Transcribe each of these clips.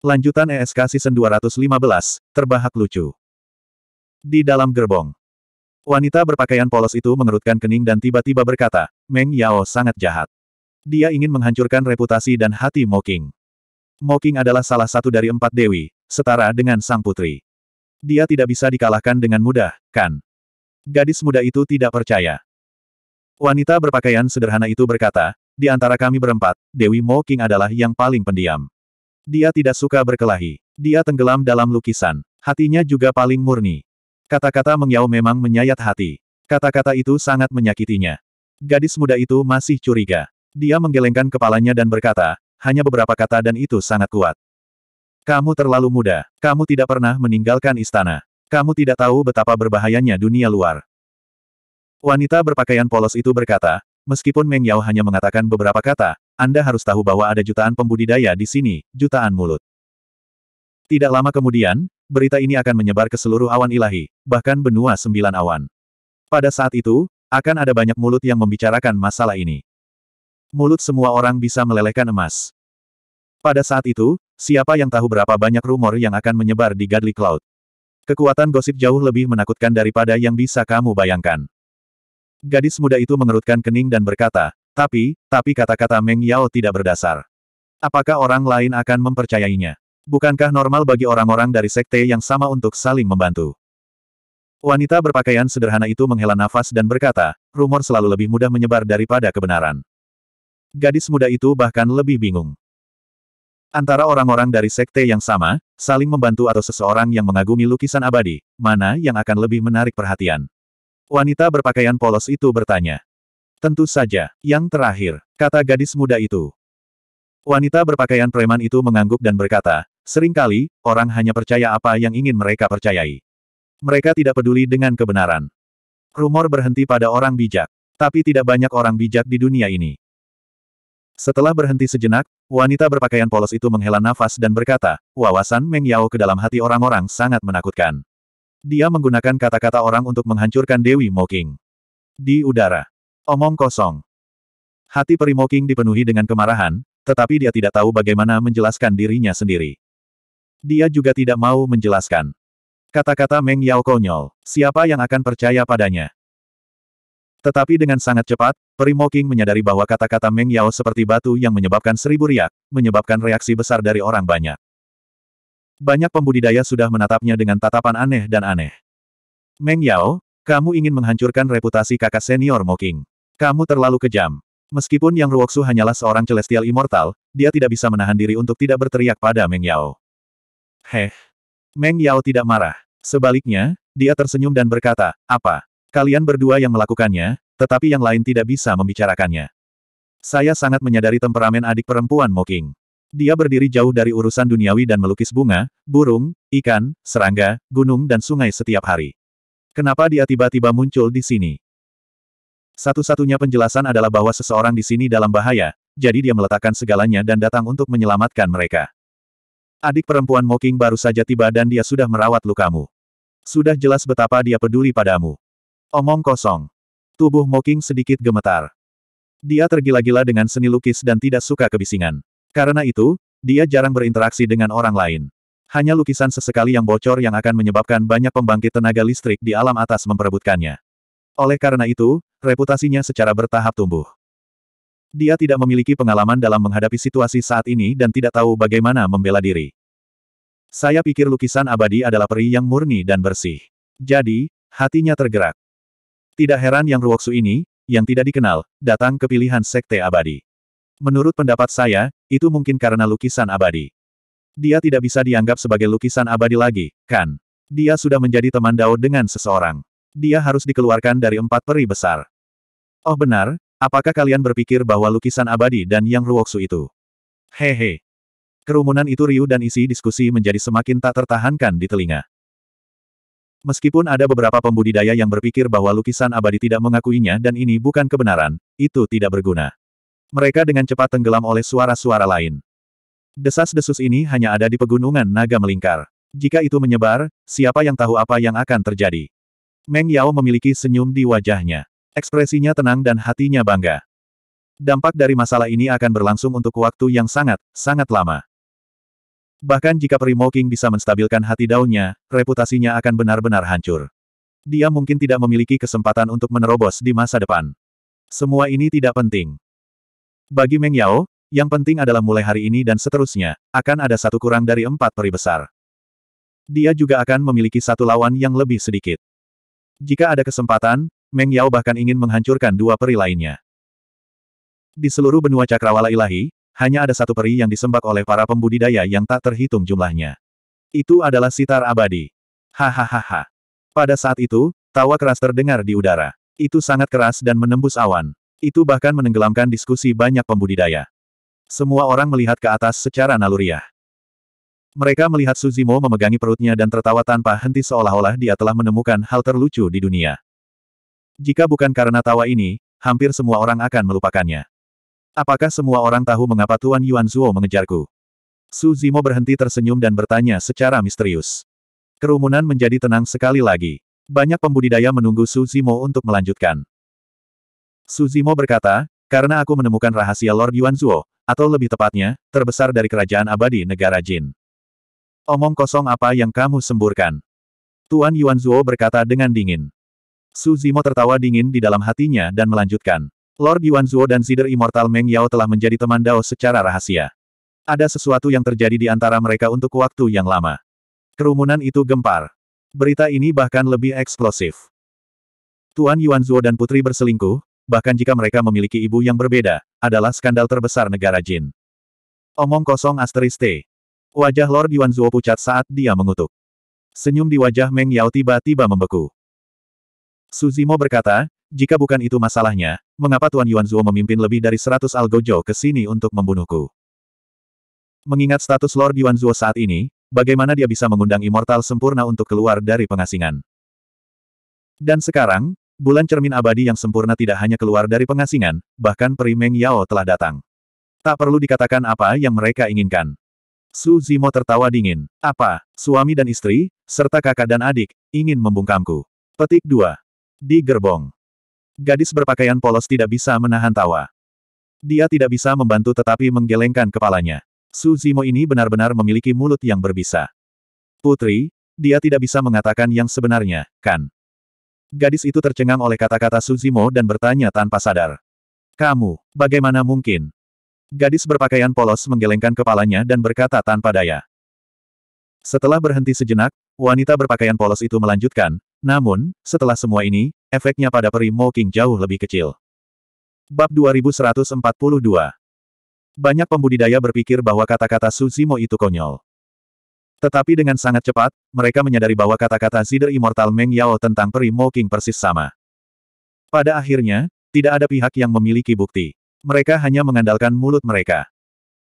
Lanjutan ESK Season 215, terbahak lucu. Di dalam gerbong. Wanita berpakaian polos itu mengerutkan kening dan tiba-tiba berkata, Meng Yao sangat jahat. Dia ingin menghancurkan reputasi dan hati Moking. Moking adalah salah satu dari empat dewi, setara dengan sang putri. Dia tidak bisa dikalahkan dengan mudah, kan? Gadis muda itu tidak percaya. Wanita berpakaian sederhana itu berkata, di antara kami berempat, Dewi Moking adalah yang paling pendiam. Dia tidak suka berkelahi. Dia tenggelam dalam lukisan. Hatinya juga paling murni. Kata-kata Mengyao memang menyayat hati. Kata-kata itu sangat menyakitinya. Gadis muda itu masih curiga. Dia menggelengkan kepalanya dan berkata, hanya beberapa kata dan itu sangat kuat. Kamu terlalu muda. Kamu tidak pernah meninggalkan istana. Kamu tidak tahu betapa berbahayanya dunia luar. Wanita berpakaian polos itu berkata, meskipun Meng Yao hanya mengatakan beberapa kata, anda harus tahu bahwa ada jutaan pembudidaya di sini, jutaan mulut. Tidak lama kemudian, berita ini akan menyebar ke seluruh awan ilahi, bahkan benua sembilan awan. Pada saat itu, akan ada banyak mulut yang membicarakan masalah ini. Mulut semua orang bisa melelehkan emas. Pada saat itu, siapa yang tahu berapa banyak rumor yang akan menyebar di Godly Cloud. Kekuatan gosip jauh lebih menakutkan daripada yang bisa kamu bayangkan. Gadis muda itu mengerutkan kening dan berkata, tapi, tapi kata-kata Meng Yao tidak berdasar. Apakah orang lain akan mempercayainya? Bukankah normal bagi orang-orang dari sekte yang sama untuk saling membantu? Wanita berpakaian sederhana itu menghela nafas dan berkata, rumor selalu lebih mudah menyebar daripada kebenaran. Gadis muda itu bahkan lebih bingung. Antara orang-orang dari sekte yang sama, saling membantu atau seseorang yang mengagumi lukisan abadi, mana yang akan lebih menarik perhatian? Wanita berpakaian polos itu bertanya. Tentu saja, yang terakhir, kata gadis muda itu. Wanita berpakaian preman itu mengangguk dan berkata, seringkali, orang hanya percaya apa yang ingin mereka percayai. Mereka tidak peduli dengan kebenaran. Rumor berhenti pada orang bijak. Tapi tidak banyak orang bijak di dunia ini. Setelah berhenti sejenak, wanita berpakaian polos itu menghela nafas dan berkata, wawasan Meng Yao ke dalam hati orang-orang sangat menakutkan. Dia menggunakan kata-kata orang untuk menghancurkan Dewi Moking. Di udara, Omong kosong. Hati King dipenuhi dengan kemarahan, tetapi dia tidak tahu bagaimana menjelaskan dirinya sendiri. Dia juga tidak mau menjelaskan. Kata-kata Meng Yao konyol, siapa yang akan percaya padanya? Tetapi dengan sangat cepat, King menyadari bahwa kata-kata Meng Yao seperti batu yang menyebabkan seribu riak, menyebabkan reaksi besar dari orang banyak. Banyak pembudidaya sudah menatapnya dengan tatapan aneh dan aneh. Meng Yao, kamu ingin menghancurkan reputasi kakak senior Moking. Kamu terlalu kejam. Meskipun Yang Ruoksu hanyalah seorang Celestial Immortal, dia tidak bisa menahan diri untuk tidak berteriak pada Meng Yao. Heh. Meng Yao tidak marah. Sebaliknya, dia tersenyum dan berkata, apa? Kalian berdua yang melakukannya, tetapi yang lain tidak bisa membicarakannya. Saya sangat menyadari temperamen adik perempuan Moking. Dia berdiri jauh dari urusan duniawi dan melukis bunga, burung, ikan, serangga, gunung dan sungai setiap hari. Kenapa dia tiba-tiba muncul di sini? Satu-satunya penjelasan adalah bahwa seseorang di sini dalam bahaya, jadi dia meletakkan segalanya dan datang untuk menyelamatkan mereka. Adik perempuan Moking baru saja tiba dan dia sudah merawat lukamu. Sudah jelas betapa dia peduli padamu. Omong kosong. Tubuh Moking sedikit gemetar. Dia tergila-gila dengan seni lukis dan tidak suka kebisingan. Karena itu, dia jarang berinteraksi dengan orang lain. Hanya lukisan sesekali yang bocor yang akan menyebabkan banyak pembangkit tenaga listrik di alam atas memperebutkannya. Oleh karena itu, reputasinya secara bertahap tumbuh. Dia tidak memiliki pengalaman dalam menghadapi situasi saat ini dan tidak tahu bagaimana membela diri. Saya pikir lukisan abadi adalah peri yang murni dan bersih. Jadi, hatinya tergerak. Tidak heran yang Ruoksu ini, yang tidak dikenal, datang ke pilihan sekte abadi. Menurut pendapat saya, itu mungkin karena lukisan abadi. Dia tidak bisa dianggap sebagai lukisan abadi lagi, kan? Dia sudah menjadi teman Dao dengan seseorang. Dia harus dikeluarkan dari empat peri besar. Oh benar, apakah kalian berpikir bahwa lukisan abadi dan yang ruoksu itu? Hehe. Kerumunan itu riuh dan isi diskusi menjadi semakin tak tertahankan di telinga. Meskipun ada beberapa pembudidaya yang berpikir bahwa lukisan abadi tidak mengakuinya dan ini bukan kebenaran, itu tidak berguna. Mereka dengan cepat tenggelam oleh suara-suara lain. Desas-desus ini hanya ada di pegunungan naga melingkar. Jika itu menyebar, siapa yang tahu apa yang akan terjadi? Meng Yao memiliki senyum di wajahnya. Ekspresinya tenang dan hatinya bangga. Dampak dari masalah ini akan berlangsung untuk waktu yang sangat, sangat lama. Bahkan jika Primo King bisa menstabilkan hati daunnya, reputasinya akan benar-benar hancur. Dia mungkin tidak memiliki kesempatan untuk menerobos di masa depan. Semua ini tidak penting. Bagi Meng Yao, yang penting adalah mulai hari ini dan seterusnya, akan ada satu kurang dari empat peri besar. Dia juga akan memiliki satu lawan yang lebih sedikit. Jika ada kesempatan, Meng Yao bahkan ingin menghancurkan dua peri lainnya. Di seluruh benua cakrawala ilahi, hanya ada satu peri yang disembah oleh para pembudidaya yang tak terhitung jumlahnya. Itu adalah sitar abadi. Hahaha. Pada saat itu, tawa keras terdengar di udara. Itu sangat keras dan menembus awan. Itu bahkan menenggelamkan diskusi banyak pembudidaya. Semua orang melihat ke atas secara naluriah. Mereka melihat Suzimo memegangi perutnya dan tertawa tanpa henti seolah-olah dia telah menemukan hal terlucu di dunia. Jika bukan karena tawa ini, hampir semua orang akan melupakannya. Apakah semua orang tahu mengapa Tuan Yuan Zuo mengejarku? Suzimo berhenti tersenyum dan bertanya secara misterius. Kerumunan menjadi tenang sekali lagi. Banyak pembudidaya menunggu Suzimo untuk melanjutkan. Suzimo berkata, karena aku menemukan rahasia Lord Yuan Zuo, atau lebih tepatnya, terbesar dari kerajaan abadi negara Jin. Omong kosong apa yang kamu semburkan? Tuan Yuan Zuo berkata dengan dingin. Su Zimo tertawa dingin di dalam hatinya dan melanjutkan. Lord Yuan Zuo dan Zider Immortal Meng Yao telah menjadi teman Dao secara rahasia. Ada sesuatu yang terjadi di antara mereka untuk waktu yang lama. Kerumunan itu gempar. Berita ini bahkan lebih eksplosif. Tuan Yuan Zuo dan putri berselingkuh, bahkan jika mereka memiliki ibu yang berbeda, adalah skandal terbesar negara Jin. Omong kosong asteris T. Wajah Lord Yuan Zhuo pucat saat dia mengutuk. Senyum di wajah Meng Yao tiba-tiba membeku. Suzimo berkata, jika bukan itu masalahnya, mengapa Tuan Yuan Zhuo memimpin lebih dari seratus algojo ke sini untuk membunuhku? Mengingat status Lord Yuan Zhuo saat ini, bagaimana dia bisa mengundang immortal sempurna untuk keluar dari pengasingan? Dan sekarang, bulan cermin abadi yang sempurna tidak hanya keluar dari pengasingan, bahkan peri Meng Yao telah datang. Tak perlu dikatakan apa yang mereka inginkan. Su Zimo tertawa dingin. Apa, suami dan istri, serta kakak dan adik, ingin membungkamku. Petik 2. Di gerbong. Gadis berpakaian polos tidak bisa menahan tawa. Dia tidak bisa membantu tetapi menggelengkan kepalanya. Su Zimo ini benar-benar memiliki mulut yang berbisa. Putri, dia tidak bisa mengatakan yang sebenarnya, kan? Gadis itu tercengang oleh kata-kata Suzimo dan bertanya tanpa sadar. Kamu, bagaimana mungkin? Gadis berpakaian polos menggelengkan kepalanya dan berkata tanpa daya. Setelah berhenti sejenak, wanita berpakaian polos itu melanjutkan, namun, setelah semua ini, efeknya pada peri Mo King jauh lebih kecil. Bab 2142 Banyak pembudidaya berpikir bahwa kata-kata Suzimo itu konyol. Tetapi dengan sangat cepat, mereka menyadari bahwa kata-kata Zider Immortal Meng Yao tentang peri Mo King persis sama. Pada akhirnya, tidak ada pihak yang memiliki bukti. Mereka hanya mengandalkan mulut mereka.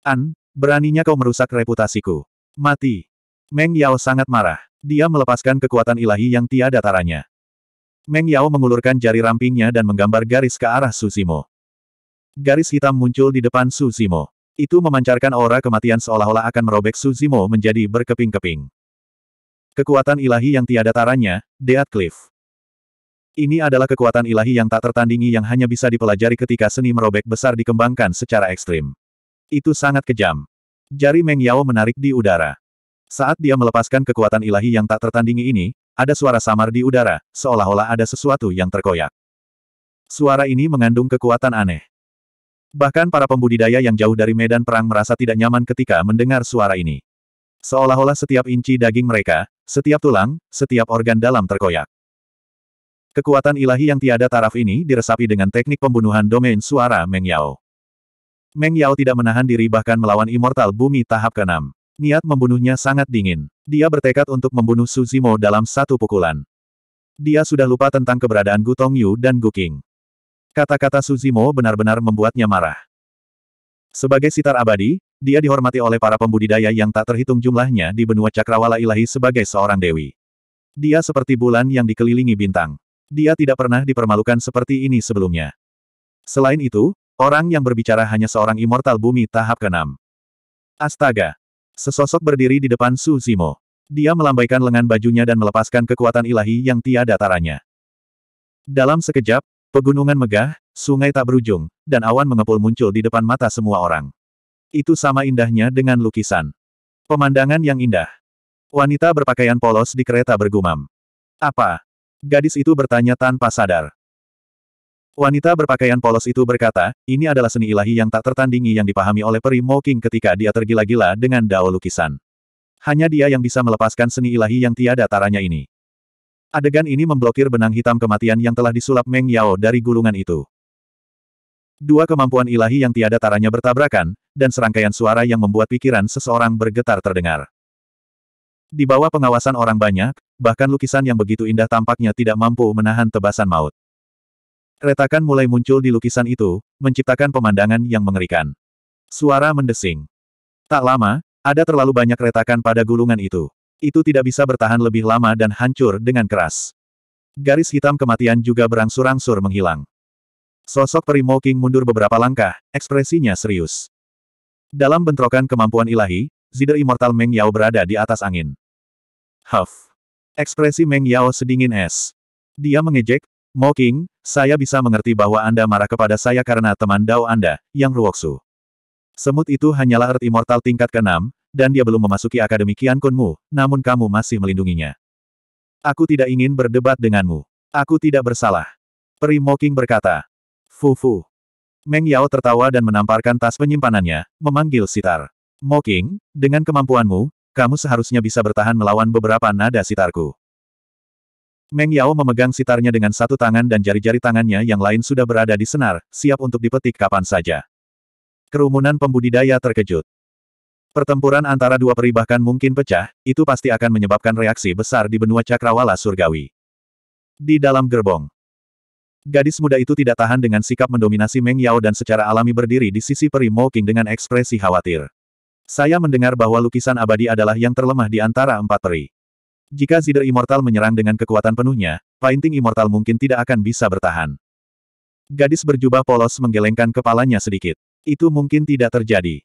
An, beraninya kau merusak reputasiku. Mati. Meng Yao sangat marah. Dia melepaskan kekuatan ilahi yang tiada taranya. Meng Yao mengulurkan jari rampingnya dan menggambar garis ke arah Susimo. Garis hitam muncul di depan Susimo. Itu memancarkan aura kematian seolah-olah akan merobek Susimo menjadi berkeping-keping. Kekuatan ilahi yang tiada taranya, Death Cliff. Ini adalah kekuatan ilahi yang tak tertandingi yang hanya bisa dipelajari ketika seni merobek besar dikembangkan secara ekstrim. Itu sangat kejam. Jari Meng Yao menarik di udara. Saat dia melepaskan kekuatan ilahi yang tak tertandingi ini, ada suara samar di udara, seolah-olah ada sesuatu yang terkoyak. Suara ini mengandung kekuatan aneh. Bahkan para pembudidaya yang jauh dari medan perang merasa tidak nyaman ketika mendengar suara ini. Seolah-olah setiap inci daging mereka, setiap tulang, setiap organ dalam terkoyak. Kekuatan ilahi yang tiada taraf ini diresapi dengan teknik pembunuhan domain suara Meng Yao. Meng Yao tidak menahan diri bahkan melawan Immortal Bumi tahap ke-6. Niat membunuhnya sangat dingin. Dia bertekad untuk membunuh Suzimo dalam satu pukulan. Dia sudah lupa tentang keberadaan Gu Tong Yu dan Gu King. Kata-kata Suzimo benar-benar membuatnya marah. Sebagai sitar abadi, dia dihormati oleh para pembudidaya yang tak terhitung jumlahnya di benua cakrawala ilahi sebagai seorang dewi. Dia seperti bulan yang dikelilingi bintang dia tidak pernah dipermalukan seperti ini sebelumnya. Selain itu, orang yang berbicara hanya seorang immortal bumi tahap keenam. Astaga! Sesosok berdiri di depan Su Zimo. Dia melambaikan lengan bajunya dan melepaskan kekuatan ilahi yang tiada taranya. Dalam sekejap, pegunungan megah, sungai tak berujung, dan awan mengepul muncul di depan mata semua orang. Itu sama indahnya dengan lukisan. Pemandangan yang indah. Wanita berpakaian polos di kereta bergumam. Apa? Gadis itu bertanya tanpa sadar. Wanita berpakaian polos itu berkata, ini adalah seni ilahi yang tak tertandingi yang dipahami oleh peri Moking ketika dia tergila-gila dengan dao lukisan. Hanya dia yang bisa melepaskan seni ilahi yang tiada taranya ini. Adegan ini memblokir benang hitam kematian yang telah disulap Meng Yao dari gulungan itu. Dua kemampuan ilahi yang tiada taranya bertabrakan, dan serangkaian suara yang membuat pikiran seseorang bergetar terdengar. Di bawah pengawasan orang banyak, bahkan lukisan yang begitu indah tampaknya tidak mampu menahan tebasan maut. Retakan mulai muncul di lukisan itu, menciptakan pemandangan yang mengerikan. Suara mendesing. Tak lama, ada terlalu banyak retakan pada gulungan itu. Itu tidak bisa bertahan lebih lama dan hancur dengan keras. Garis hitam kematian juga berangsur-angsur menghilang. Sosok Primo King mundur beberapa langkah, ekspresinya serius. Dalam bentrokan kemampuan ilahi, Zider Immortal Meng Yao berada di atas angin. Huff. Ekspresi Meng Yao sedingin es. Dia mengejek, Mo King, saya bisa mengerti bahwa Anda marah kepada saya karena teman Dao Anda, yang Ruoksu. Semut itu hanyalah Earth Immortal tingkat ke-6, dan dia belum memasuki Akademi Kian Kunmu, namun kamu masih melindunginya. Aku tidak ingin berdebat denganmu. Aku tidak bersalah. Peri Moking berkata. Fu Fu. Meng Yao tertawa dan menamparkan tas penyimpanannya, memanggil Sitar. Moking, dengan kemampuanmu, kamu seharusnya bisa bertahan melawan beberapa nada sitarku. Meng Yao memegang sitarnya dengan satu tangan dan jari-jari tangannya yang lain sudah berada di senar, siap untuk dipetik kapan saja. Kerumunan pembudidaya terkejut. Pertempuran antara dua peri bahkan mungkin pecah, itu pasti akan menyebabkan reaksi besar di benua cakrawala surgawi. Di dalam gerbong. Gadis muda itu tidak tahan dengan sikap mendominasi Meng Yao dan secara alami berdiri di sisi peri Mo King dengan ekspresi khawatir. Saya mendengar bahwa lukisan abadi adalah yang terlemah di antara empat peri. Jika Zider Immortal menyerang dengan kekuatan penuhnya, Painting Immortal mungkin tidak akan bisa bertahan. Gadis berjubah polos menggelengkan kepalanya sedikit. Itu mungkin tidak terjadi.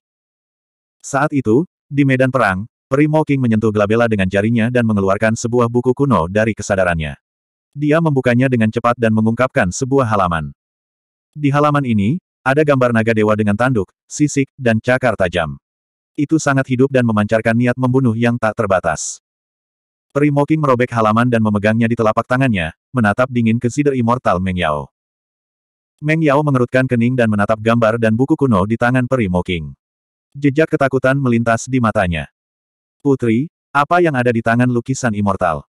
Saat itu, di medan perang, Peri Moking menyentuh Glabella dengan jarinya dan mengeluarkan sebuah buku kuno dari kesadarannya. Dia membukanya dengan cepat dan mengungkapkan sebuah halaman. Di halaman ini, ada gambar naga dewa dengan tanduk, sisik, dan cakar tajam. Itu sangat hidup dan memancarkan niat membunuh yang tak terbatas. Perimoking merobek halaman dan memegangnya di telapak tangannya, menatap dingin ke Sider Immortal Meng Yao. Meng Yao mengerutkan kening dan menatap gambar dan buku kuno di tangan Perimoking. Jejak ketakutan melintas di matanya. Putri, apa yang ada di tangan lukisan immortal?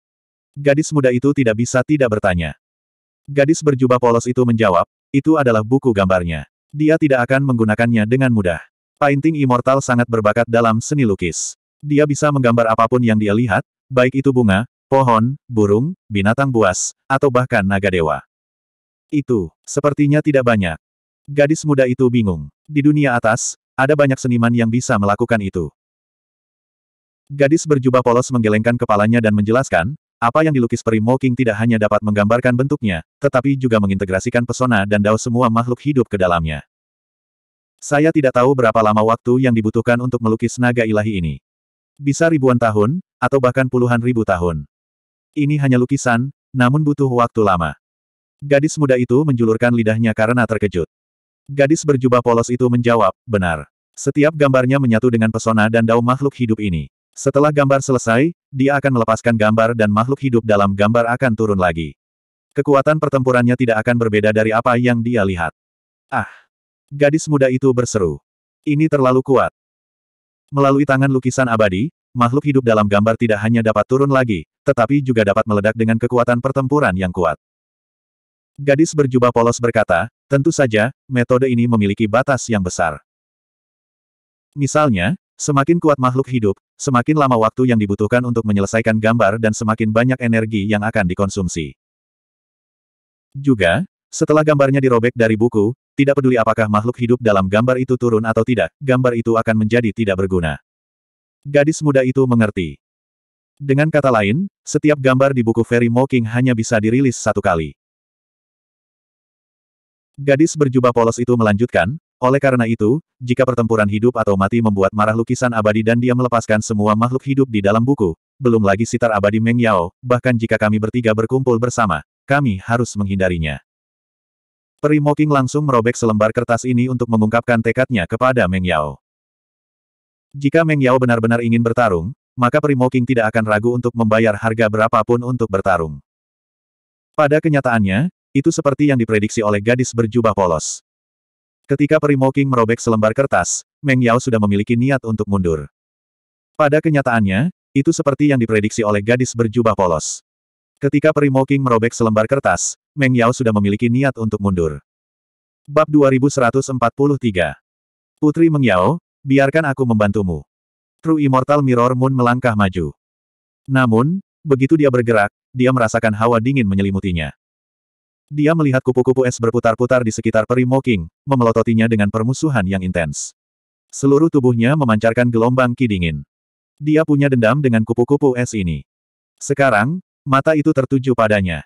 Gadis muda itu tidak bisa tidak bertanya. Gadis berjubah polos itu menjawab, itu adalah buku gambarnya. Dia tidak akan menggunakannya dengan mudah. Painting Immortal sangat berbakat dalam seni lukis. Dia bisa menggambar apapun yang dia lihat, baik itu bunga, pohon, burung, binatang buas, atau bahkan naga dewa. Itu, sepertinya tidak banyak. Gadis muda itu bingung. Di dunia atas, ada banyak seniman yang bisa melakukan itu. Gadis berjubah polos menggelengkan kepalanya dan menjelaskan, apa yang dilukis Primo King tidak hanya dapat menggambarkan bentuknya, tetapi juga mengintegrasikan pesona dan dao semua makhluk hidup ke dalamnya. Saya tidak tahu berapa lama waktu yang dibutuhkan untuk melukis naga ilahi ini. Bisa ribuan tahun, atau bahkan puluhan ribu tahun. Ini hanya lukisan, namun butuh waktu lama. Gadis muda itu menjulurkan lidahnya karena terkejut. Gadis berjubah polos itu menjawab, benar. Setiap gambarnya menyatu dengan pesona dan daun makhluk hidup ini. Setelah gambar selesai, dia akan melepaskan gambar dan makhluk hidup dalam gambar akan turun lagi. Kekuatan pertempurannya tidak akan berbeda dari apa yang dia lihat. Ah! Gadis muda itu berseru. Ini terlalu kuat. Melalui tangan lukisan abadi, makhluk hidup dalam gambar tidak hanya dapat turun lagi, tetapi juga dapat meledak dengan kekuatan pertempuran yang kuat. Gadis berjubah polos berkata, tentu saja, metode ini memiliki batas yang besar. Misalnya, semakin kuat makhluk hidup, semakin lama waktu yang dibutuhkan untuk menyelesaikan gambar dan semakin banyak energi yang akan dikonsumsi. Juga, setelah gambarnya dirobek dari buku, tidak peduli apakah makhluk hidup dalam gambar itu turun atau tidak, gambar itu akan menjadi tidak berguna. Gadis muda itu mengerti. Dengan kata lain, setiap gambar di buku Fairy Mocking hanya bisa dirilis satu kali. Gadis berjubah polos itu melanjutkan, oleh karena itu, jika pertempuran hidup atau mati membuat marah lukisan abadi dan dia melepaskan semua makhluk hidup di dalam buku, belum lagi sitar abadi Meng Yao, bahkan jika kami bertiga berkumpul bersama, kami harus menghindarinya. Peri Moking langsung merobek selembar kertas ini untuk mengungkapkan tekadnya kepada Meng Yao. Jika Meng Yao benar-benar ingin bertarung, maka Peri Moking tidak akan ragu untuk membayar harga berapapun untuk bertarung. Pada kenyataannya, itu seperti yang diprediksi oleh gadis berjubah polos. Ketika Peri Moking merobek selembar kertas, Meng Yao sudah memiliki niat untuk mundur. Pada kenyataannya, itu seperti yang diprediksi oleh gadis berjubah polos. Ketika Peri Moking merobek selembar kertas, Meng Yao sudah memiliki niat untuk mundur. Bab 2143 Putri Meng Yao, biarkan aku membantumu. True Immortal Mirror Moon melangkah maju. Namun, begitu dia bergerak, dia merasakan hawa dingin menyelimutinya. Dia melihat kupu-kupu es berputar-putar di sekitar peri Moking, memelototinya dengan permusuhan yang intens. Seluruh tubuhnya memancarkan gelombang ki dingin. Dia punya dendam dengan kupu-kupu es ini. Sekarang, mata itu tertuju padanya.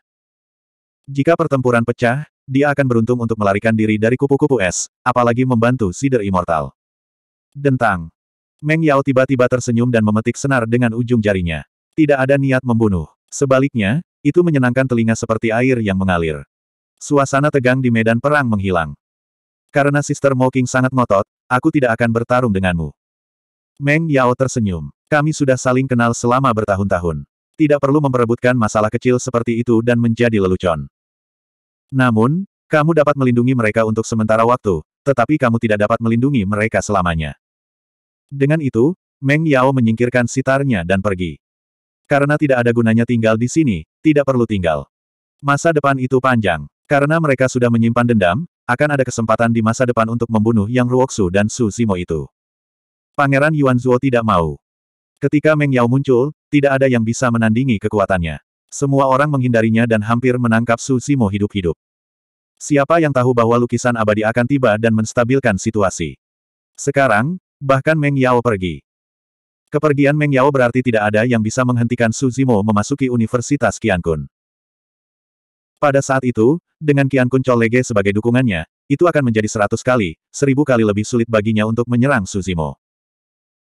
Jika pertempuran pecah, dia akan beruntung untuk melarikan diri dari kupu-kupu es, apalagi membantu Sider Immortal. Dentang. Meng Yao tiba-tiba tersenyum dan memetik senar dengan ujung jarinya. Tidak ada niat membunuh. Sebaliknya, itu menyenangkan telinga seperti air yang mengalir. Suasana tegang di medan perang menghilang. Karena Sister Mocking sangat ngotot, aku tidak akan bertarung denganmu. Meng Yao tersenyum. Kami sudah saling kenal selama bertahun-tahun tidak perlu memperebutkan masalah kecil seperti itu dan menjadi lelucon. Namun, kamu dapat melindungi mereka untuk sementara waktu, tetapi kamu tidak dapat melindungi mereka selamanya. Dengan itu, Meng Yao menyingkirkan sitarnya dan pergi. Karena tidak ada gunanya tinggal di sini, tidak perlu tinggal. Masa depan itu panjang. Karena mereka sudah menyimpan dendam, akan ada kesempatan di masa depan untuk membunuh Yang Ruoksu dan Su Zimo itu. Pangeran Yuan Zuo tidak mau. Ketika Meng Yao muncul, tidak ada yang bisa menandingi kekuatannya. Semua orang menghindarinya dan hampir menangkap Su Simo hidup-hidup. Siapa yang tahu bahwa lukisan abadi akan tiba dan menstabilkan situasi. Sekarang, bahkan Meng Yao pergi. Kepergian Meng Yao berarti tidak ada yang bisa menghentikan Su Zimo memasuki Universitas Qiankun. Pada saat itu, dengan Qiankun College sebagai dukungannya, itu akan menjadi seratus kali, seribu kali lebih sulit baginya untuk menyerang Su Zimo.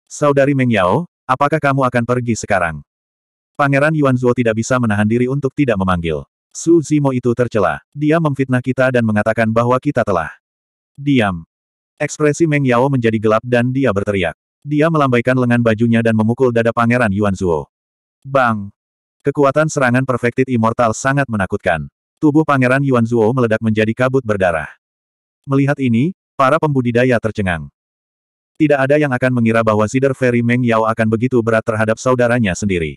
Saudari Meng Yao, Apakah kamu akan pergi sekarang? Pangeran Yuan Zhuo tidak bisa menahan diri untuk tidak memanggil. Su Zimo itu tercela. Dia memfitnah kita dan mengatakan bahwa kita telah diam. Ekspresi Meng Yao menjadi gelap dan dia berteriak. Dia melambaikan lengan bajunya dan memukul dada Pangeran Yuan Zhuo. Bang! Kekuatan serangan Perfected Immortal sangat menakutkan. Tubuh Pangeran Yuan Zhuo meledak menjadi kabut berdarah. Melihat ini, para pembudidaya tercengang. Tidak ada yang akan mengira bahwa Sider Ferry Meng Yao akan begitu berat terhadap saudaranya sendiri.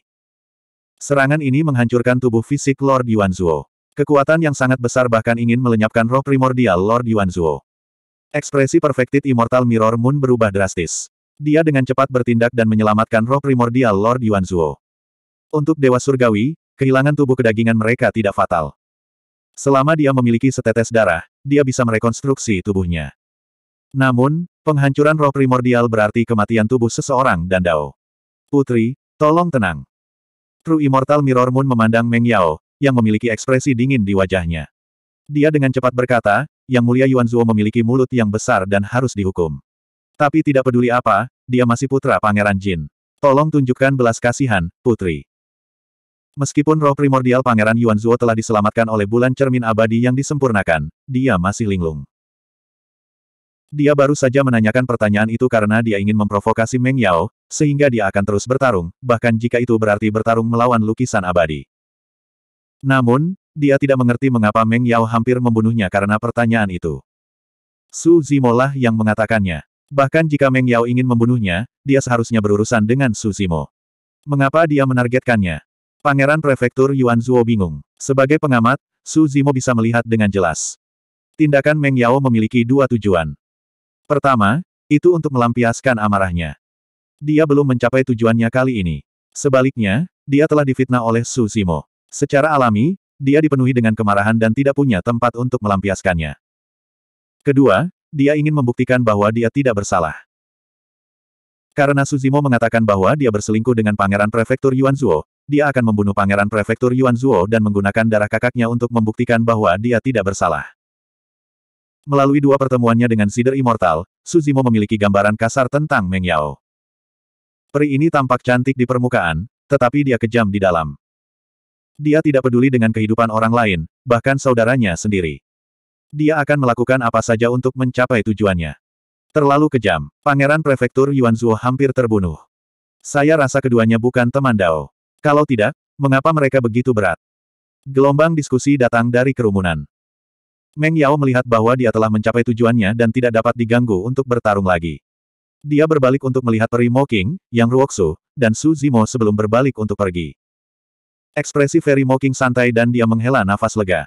Serangan ini menghancurkan tubuh fisik Lord Yuan Zuo, Kekuatan yang sangat besar bahkan ingin melenyapkan roh primordial Lord Yuan Zuo. Ekspresi perfected Immortal Mirror Moon berubah drastis. Dia dengan cepat bertindak dan menyelamatkan roh primordial Lord Yuan Zuo. Untuk Dewa Surgawi, kehilangan tubuh kedagingan mereka tidak fatal. Selama dia memiliki setetes darah, dia bisa merekonstruksi tubuhnya. Namun, penghancuran roh primordial berarti kematian tubuh seseorang dan Dao. Putri, tolong tenang. True Immortal Mirror Moon memandang Meng Yao, yang memiliki ekspresi dingin di wajahnya. Dia dengan cepat berkata, Yang Mulia Yuan Zuo memiliki mulut yang besar dan harus dihukum. Tapi tidak peduli apa, dia masih putra Pangeran Jin. Tolong tunjukkan belas kasihan, putri. Meskipun roh primordial Pangeran Yuan Zuo telah diselamatkan oleh bulan cermin abadi yang disempurnakan, dia masih linglung. Dia baru saja menanyakan pertanyaan itu karena dia ingin memprovokasi Meng Yao, sehingga dia akan terus bertarung, bahkan jika itu berarti bertarung melawan lukisan abadi. Namun, dia tidak mengerti mengapa Meng Yao hampir membunuhnya karena pertanyaan itu. Su Zimo lah yang mengatakannya. Bahkan jika Meng Yao ingin membunuhnya, dia seharusnya berurusan dengan Su Zimo. Mengapa dia menargetkannya? Pangeran Prefektur Yuan Zhuo bingung. Sebagai pengamat, Su Zimo bisa melihat dengan jelas. Tindakan Meng Yao memiliki dua tujuan. Pertama, itu untuk melampiaskan amarahnya. Dia belum mencapai tujuannya kali ini. Sebaliknya, dia telah difitnah oleh Su Simo Secara alami, dia dipenuhi dengan kemarahan dan tidak punya tempat untuk melampiaskannya. Kedua, dia ingin membuktikan bahwa dia tidak bersalah. Karena Suzimo mengatakan bahwa dia berselingkuh dengan pangeran prefektur Zuo dia akan membunuh pangeran prefektur Zuo dan menggunakan darah kakaknya untuk membuktikan bahwa dia tidak bersalah. Melalui dua pertemuannya dengan Sider Immortal, Suzimo memiliki gambaran kasar tentang Meng Yao. Peri ini tampak cantik di permukaan, tetapi dia kejam di dalam. Dia tidak peduli dengan kehidupan orang lain, bahkan saudaranya sendiri. Dia akan melakukan apa saja untuk mencapai tujuannya. Terlalu kejam, Pangeran Prefektur Yuan Zuo hampir terbunuh. Saya rasa keduanya bukan teman Dao. Kalau tidak, mengapa mereka begitu berat? Gelombang diskusi datang dari kerumunan. Meng Yao melihat bahwa dia telah mencapai tujuannya dan tidak dapat diganggu untuk bertarung lagi. Dia berbalik untuk melihat Peri Mo Yang Ruoksu, dan Su Zimo sebelum berbalik untuk pergi. Ekspresi Ferry Mo santai dan dia menghela nafas lega.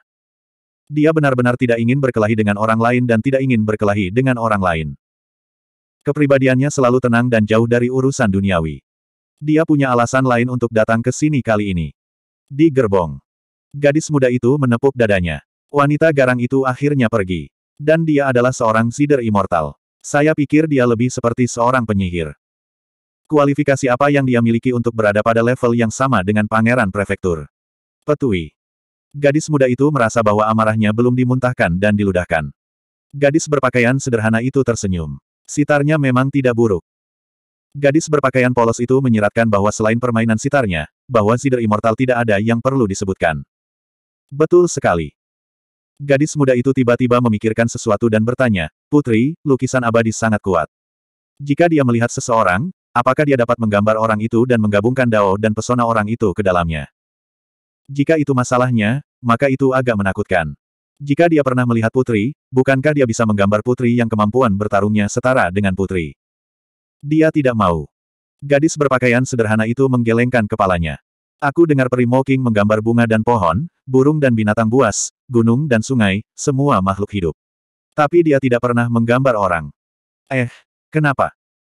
Dia benar-benar tidak ingin berkelahi dengan orang lain dan tidak ingin berkelahi dengan orang lain. Kepribadiannya selalu tenang dan jauh dari urusan duniawi. Dia punya alasan lain untuk datang ke sini kali ini. Di gerbong. Gadis muda itu menepuk dadanya. Wanita garang itu akhirnya pergi. Dan dia adalah seorang Sider Immortal. Saya pikir dia lebih seperti seorang penyihir. Kualifikasi apa yang dia miliki untuk berada pada level yang sama dengan pangeran prefektur? Petui. Gadis muda itu merasa bahwa amarahnya belum dimuntahkan dan diludahkan. Gadis berpakaian sederhana itu tersenyum. Sitarnya memang tidak buruk. Gadis berpakaian polos itu menyiratkan bahwa selain permainan sitarnya, bahwa sider Immortal tidak ada yang perlu disebutkan. Betul sekali. Gadis muda itu tiba-tiba memikirkan sesuatu dan bertanya, Putri, lukisan abadi sangat kuat. Jika dia melihat seseorang, apakah dia dapat menggambar orang itu dan menggabungkan dao dan pesona orang itu ke dalamnya? Jika itu masalahnya, maka itu agak menakutkan. Jika dia pernah melihat putri, bukankah dia bisa menggambar putri yang kemampuan bertarungnya setara dengan putri? Dia tidak mau. Gadis berpakaian sederhana itu menggelengkan kepalanya. Aku dengar Primo King menggambar bunga dan pohon, burung dan binatang buas, gunung dan sungai, semua makhluk hidup. Tapi dia tidak pernah menggambar orang. Eh, kenapa?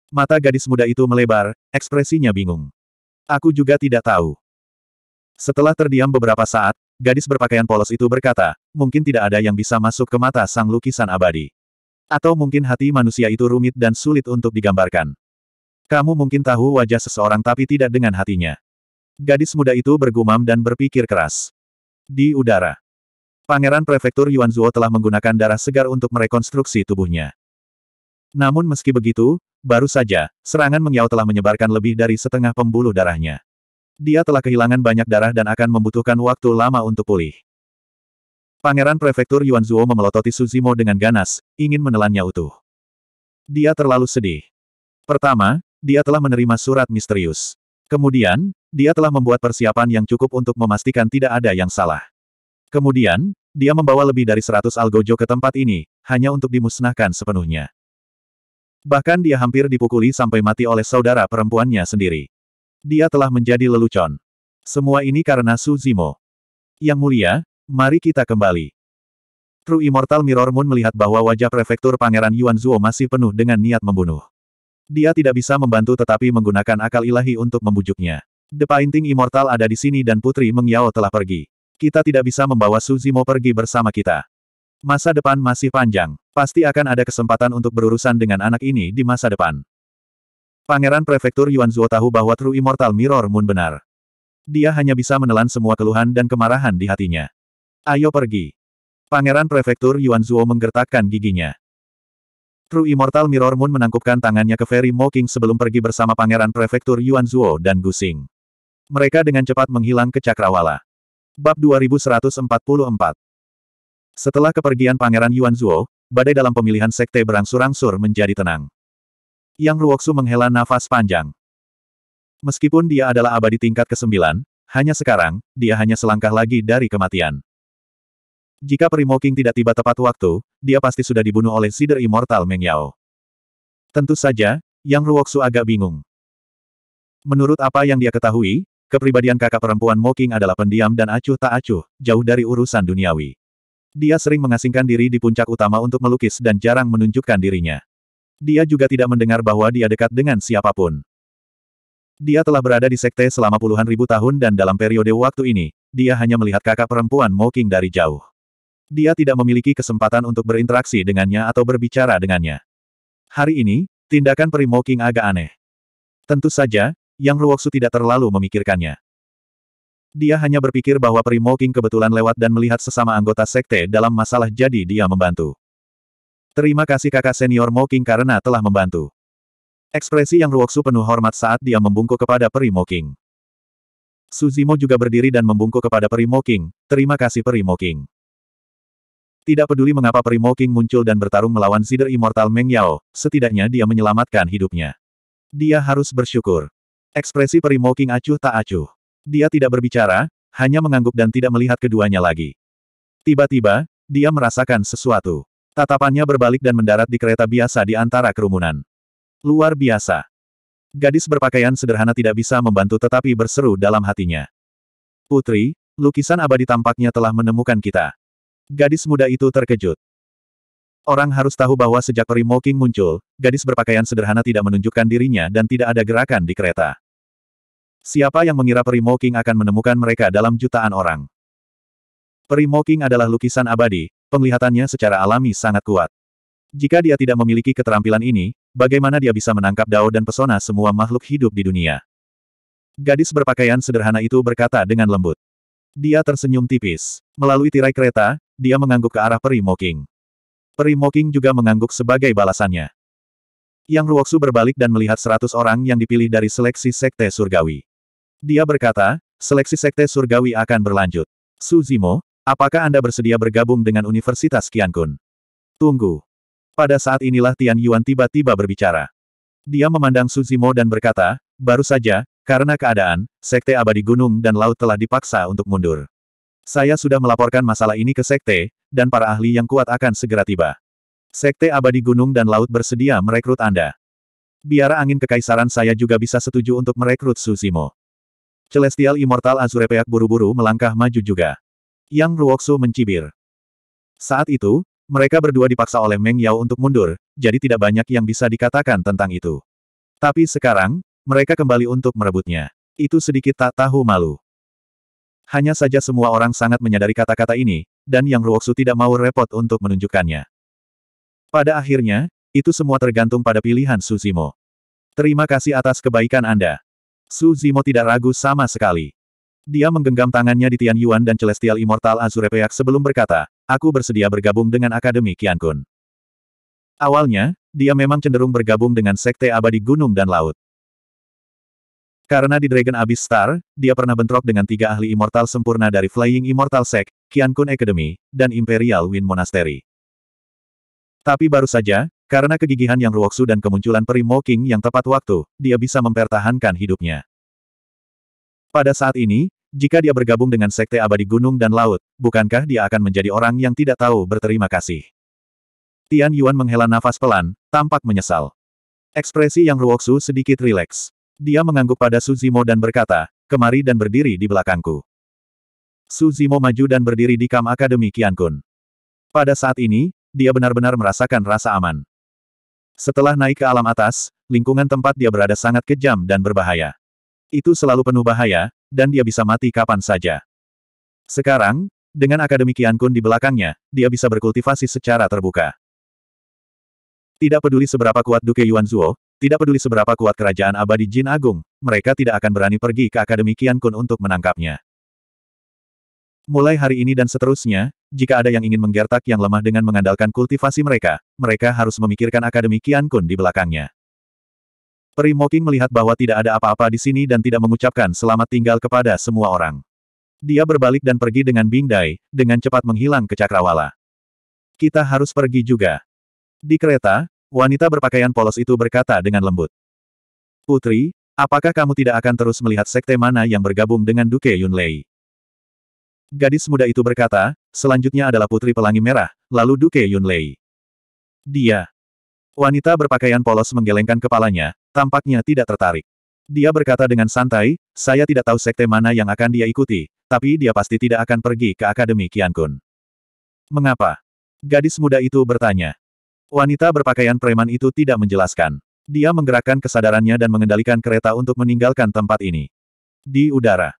Mata gadis muda itu melebar, ekspresinya bingung. Aku juga tidak tahu. Setelah terdiam beberapa saat, gadis berpakaian polos itu berkata, mungkin tidak ada yang bisa masuk ke mata sang lukisan abadi. Atau mungkin hati manusia itu rumit dan sulit untuk digambarkan. Kamu mungkin tahu wajah seseorang tapi tidak dengan hatinya. Gadis muda itu bergumam dan berpikir keras di udara. Pangeran Prefektur Yuan Zuo telah menggunakan darah segar untuk merekonstruksi tubuhnya. Namun meski begitu, baru saja, serangan mengyau telah menyebarkan lebih dari setengah pembuluh darahnya. Dia telah kehilangan banyak darah dan akan membutuhkan waktu lama untuk pulih. Pangeran Prefektur Yuan Zuo memelototi Suzimo dengan ganas, ingin menelannya utuh. Dia terlalu sedih. Pertama, dia telah menerima surat misterius. Kemudian, dia telah membuat persiapan yang cukup untuk memastikan tidak ada yang salah. Kemudian, dia membawa lebih dari seratus algojo ke tempat ini, hanya untuk dimusnahkan sepenuhnya. Bahkan dia hampir dipukuli sampai mati oleh saudara perempuannya sendiri. Dia telah menjadi lelucon. Semua ini karena Su Zimo. Yang mulia, mari kita kembali. True Immortal Mirror Moon melihat bahwa wajah prefektur Pangeran Yuan Zhuo masih penuh dengan niat membunuh. Dia tidak bisa membantu tetapi menggunakan akal ilahi untuk membujuknya. The Painting Immortal ada di sini dan Putri Meng telah pergi. Kita tidak bisa membawa Suzimo pergi bersama kita. Masa depan masih panjang. Pasti akan ada kesempatan untuk berurusan dengan anak ini di masa depan. Pangeran Prefektur Yuan Zuo tahu bahwa True Immortal Mirror Moon benar. Dia hanya bisa menelan semua keluhan dan kemarahan di hatinya. Ayo pergi. Pangeran Prefektur Yuan Zuo menggertakkan giginya. True Immortal Mirror Moon menangkupkan tangannya ke Ferry Mocking sebelum pergi bersama Pangeran Prefektur Yuan Zhuo dan Gusing. Mereka dengan cepat menghilang ke Cakrawala. Bab 2144 Setelah kepergian Pangeran Yuan Zhuo, badai dalam pemilihan sekte berangsur-angsur menjadi tenang. Yang Ruoksu menghela nafas panjang. Meskipun dia adalah abadi tingkat ke-9, hanya sekarang, dia hanya selangkah lagi dari kematian. Jika Primo King tidak tiba tepat waktu, dia pasti sudah dibunuh oleh Sider Immortal Meng Yao. Tentu saja, Yang Ruoksu agak bingung. Menurut apa yang dia ketahui, kepribadian kakak perempuan Mo adalah pendiam dan acuh tak acuh, jauh dari urusan duniawi. Dia sering mengasingkan diri di puncak utama untuk melukis dan jarang menunjukkan dirinya. Dia juga tidak mendengar bahwa dia dekat dengan siapapun. Dia telah berada di sekte selama puluhan ribu tahun dan dalam periode waktu ini, dia hanya melihat kakak perempuan Mo dari jauh. Dia tidak memiliki kesempatan untuk berinteraksi dengannya atau berbicara dengannya. Hari ini, tindakan Primo King agak aneh. Tentu saja, Yang Ruoksu tidak terlalu memikirkannya. Dia hanya berpikir bahwa Primo King kebetulan lewat dan melihat sesama anggota sekte dalam masalah jadi dia membantu. Terima kasih kakak senior Moking karena telah membantu. Ekspresi yang Ruoksu penuh hormat saat dia membungkuk kepada Primo King. Suzimo juga berdiri dan membungkuk kepada Primo King, terima kasih Primo King. Tidak peduli mengapa Primo King muncul dan bertarung melawan Zider Immortal Meng Yao, setidaknya dia menyelamatkan hidupnya. Dia harus bersyukur. Ekspresi Primo King acuh tak acuh. Dia tidak berbicara, hanya mengangguk dan tidak melihat keduanya lagi. Tiba-tiba, dia merasakan sesuatu. Tatapannya berbalik dan mendarat di kereta biasa di antara kerumunan. Luar biasa. Gadis berpakaian sederhana tidak bisa membantu tetapi berseru dalam hatinya. Putri, lukisan abadi tampaknya telah menemukan kita. Gadis muda itu terkejut. Orang harus tahu bahwa sejak Peri King muncul, gadis berpakaian sederhana tidak menunjukkan dirinya dan tidak ada gerakan di kereta. Siapa yang mengira Peri King akan menemukan mereka dalam jutaan orang? Peri King adalah lukisan abadi, penglihatannya secara alami sangat kuat. Jika dia tidak memiliki keterampilan ini, bagaimana dia bisa menangkap dao dan pesona semua makhluk hidup di dunia? Gadis berpakaian sederhana itu berkata dengan lembut. Dia tersenyum tipis. Melalui tirai kereta, dia mengangguk ke arah Primo King. Primo King juga mengangguk sebagai balasannya. Yang Ruoksu berbalik dan melihat seratus orang yang dipilih dari seleksi Sekte Surgawi. Dia berkata, seleksi Sekte Surgawi akan berlanjut. Suzimo, apakah Anda bersedia bergabung dengan Universitas Kiankun? Tunggu. Pada saat inilah Tian Yuan tiba-tiba berbicara. Dia memandang Suzimo dan berkata, baru saja, karena keadaan, Sekte Abadi Gunung dan Laut telah dipaksa untuk mundur. Saya sudah melaporkan masalah ini ke Sekte, dan para ahli yang kuat akan segera tiba. Sekte abadi gunung dan laut bersedia merekrut Anda. Biara angin kekaisaran saya juga bisa setuju untuk merekrut Susimo. Celestial Immortal Azure buru-buru melangkah maju juga. Yang Ruoksu mencibir. Saat itu, mereka berdua dipaksa oleh Meng Yao untuk mundur, jadi tidak banyak yang bisa dikatakan tentang itu. Tapi sekarang, mereka kembali untuk merebutnya. Itu sedikit tak tahu malu. Hanya saja semua orang sangat menyadari kata-kata ini, dan Yang Ruoksu tidak mau repot untuk menunjukkannya. Pada akhirnya, itu semua tergantung pada pilihan Suzimo. Terima kasih atas kebaikan Anda. Suzimo tidak ragu sama sekali. Dia menggenggam tangannya di Tian Yuan dan Celestial Immortal Azure Peak sebelum berkata, aku bersedia bergabung dengan Akademi Qiankun. Awalnya, dia memang cenderung bergabung dengan Sekte Abadi Gunung dan Laut. Karena di Dragon Abyss Star, dia pernah bentrok dengan tiga ahli immortal sempurna dari Flying Immortal Sect, Kun Academy, dan Imperial Wind Monastery. Tapi baru saja, karena kegigihan yang Ruoksu dan kemunculan peri Mo King yang tepat waktu, dia bisa mempertahankan hidupnya. Pada saat ini, jika dia bergabung dengan Sekte Abadi Gunung dan Laut, bukankah dia akan menjadi orang yang tidak tahu berterima kasih? Tian Yuan menghela nafas pelan, tampak menyesal. Ekspresi yang Ruoksu sedikit rileks. Dia mengangguk pada Suzimo dan berkata, kemari dan berdiri di belakangku. Suzimo maju dan berdiri di kam Akademi Kiankun. Pada saat ini, dia benar-benar merasakan rasa aman. Setelah naik ke alam atas, lingkungan tempat dia berada sangat kejam dan berbahaya. Itu selalu penuh bahaya, dan dia bisa mati kapan saja. Sekarang, dengan Akademi Kiankun di belakangnya, dia bisa berkultivasi secara terbuka. Tidak peduli seberapa kuat Duke Yuanzuo, tidak peduli seberapa kuat kerajaan abadi Jin Agung, mereka tidak akan berani pergi ke Akademi Kian Kun untuk menangkapnya. Mulai hari ini dan seterusnya, jika ada yang ingin menggertak yang lemah dengan mengandalkan kultivasi mereka, mereka harus memikirkan Akademi Kian Kun di belakangnya. Peri Moking melihat bahwa tidak ada apa-apa di sini dan tidak mengucapkan selamat tinggal kepada semua orang. Dia berbalik dan pergi dengan Bing Dai, dengan cepat menghilang ke Cakrawala. Kita harus pergi juga. Di kereta, Wanita berpakaian polos itu berkata dengan lembut. Putri, apakah kamu tidak akan terus melihat sekte mana yang bergabung dengan Duke Yunlei? Gadis muda itu berkata, selanjutnya adalah Putri Pelangi Merah, lalu Duke Yunlei. Dia. Wanita berpakaian polos menggelengkan kepalanya, tampaknya tidak tertarik. Dia berkata dengan santai, saya tidak tahu sekte mana yang akan dia ikuti, tapi dia pasti tidak akan pergi ke Akademi Kiankun. Mengapa? Gadis muda itu bertanya. Wanita berpakaian preman itu tidak menjelaskan. Dia menggerakkan kesadarannya dan mengendalikan kereta untuk meninggalkan tempat ini. Di udara.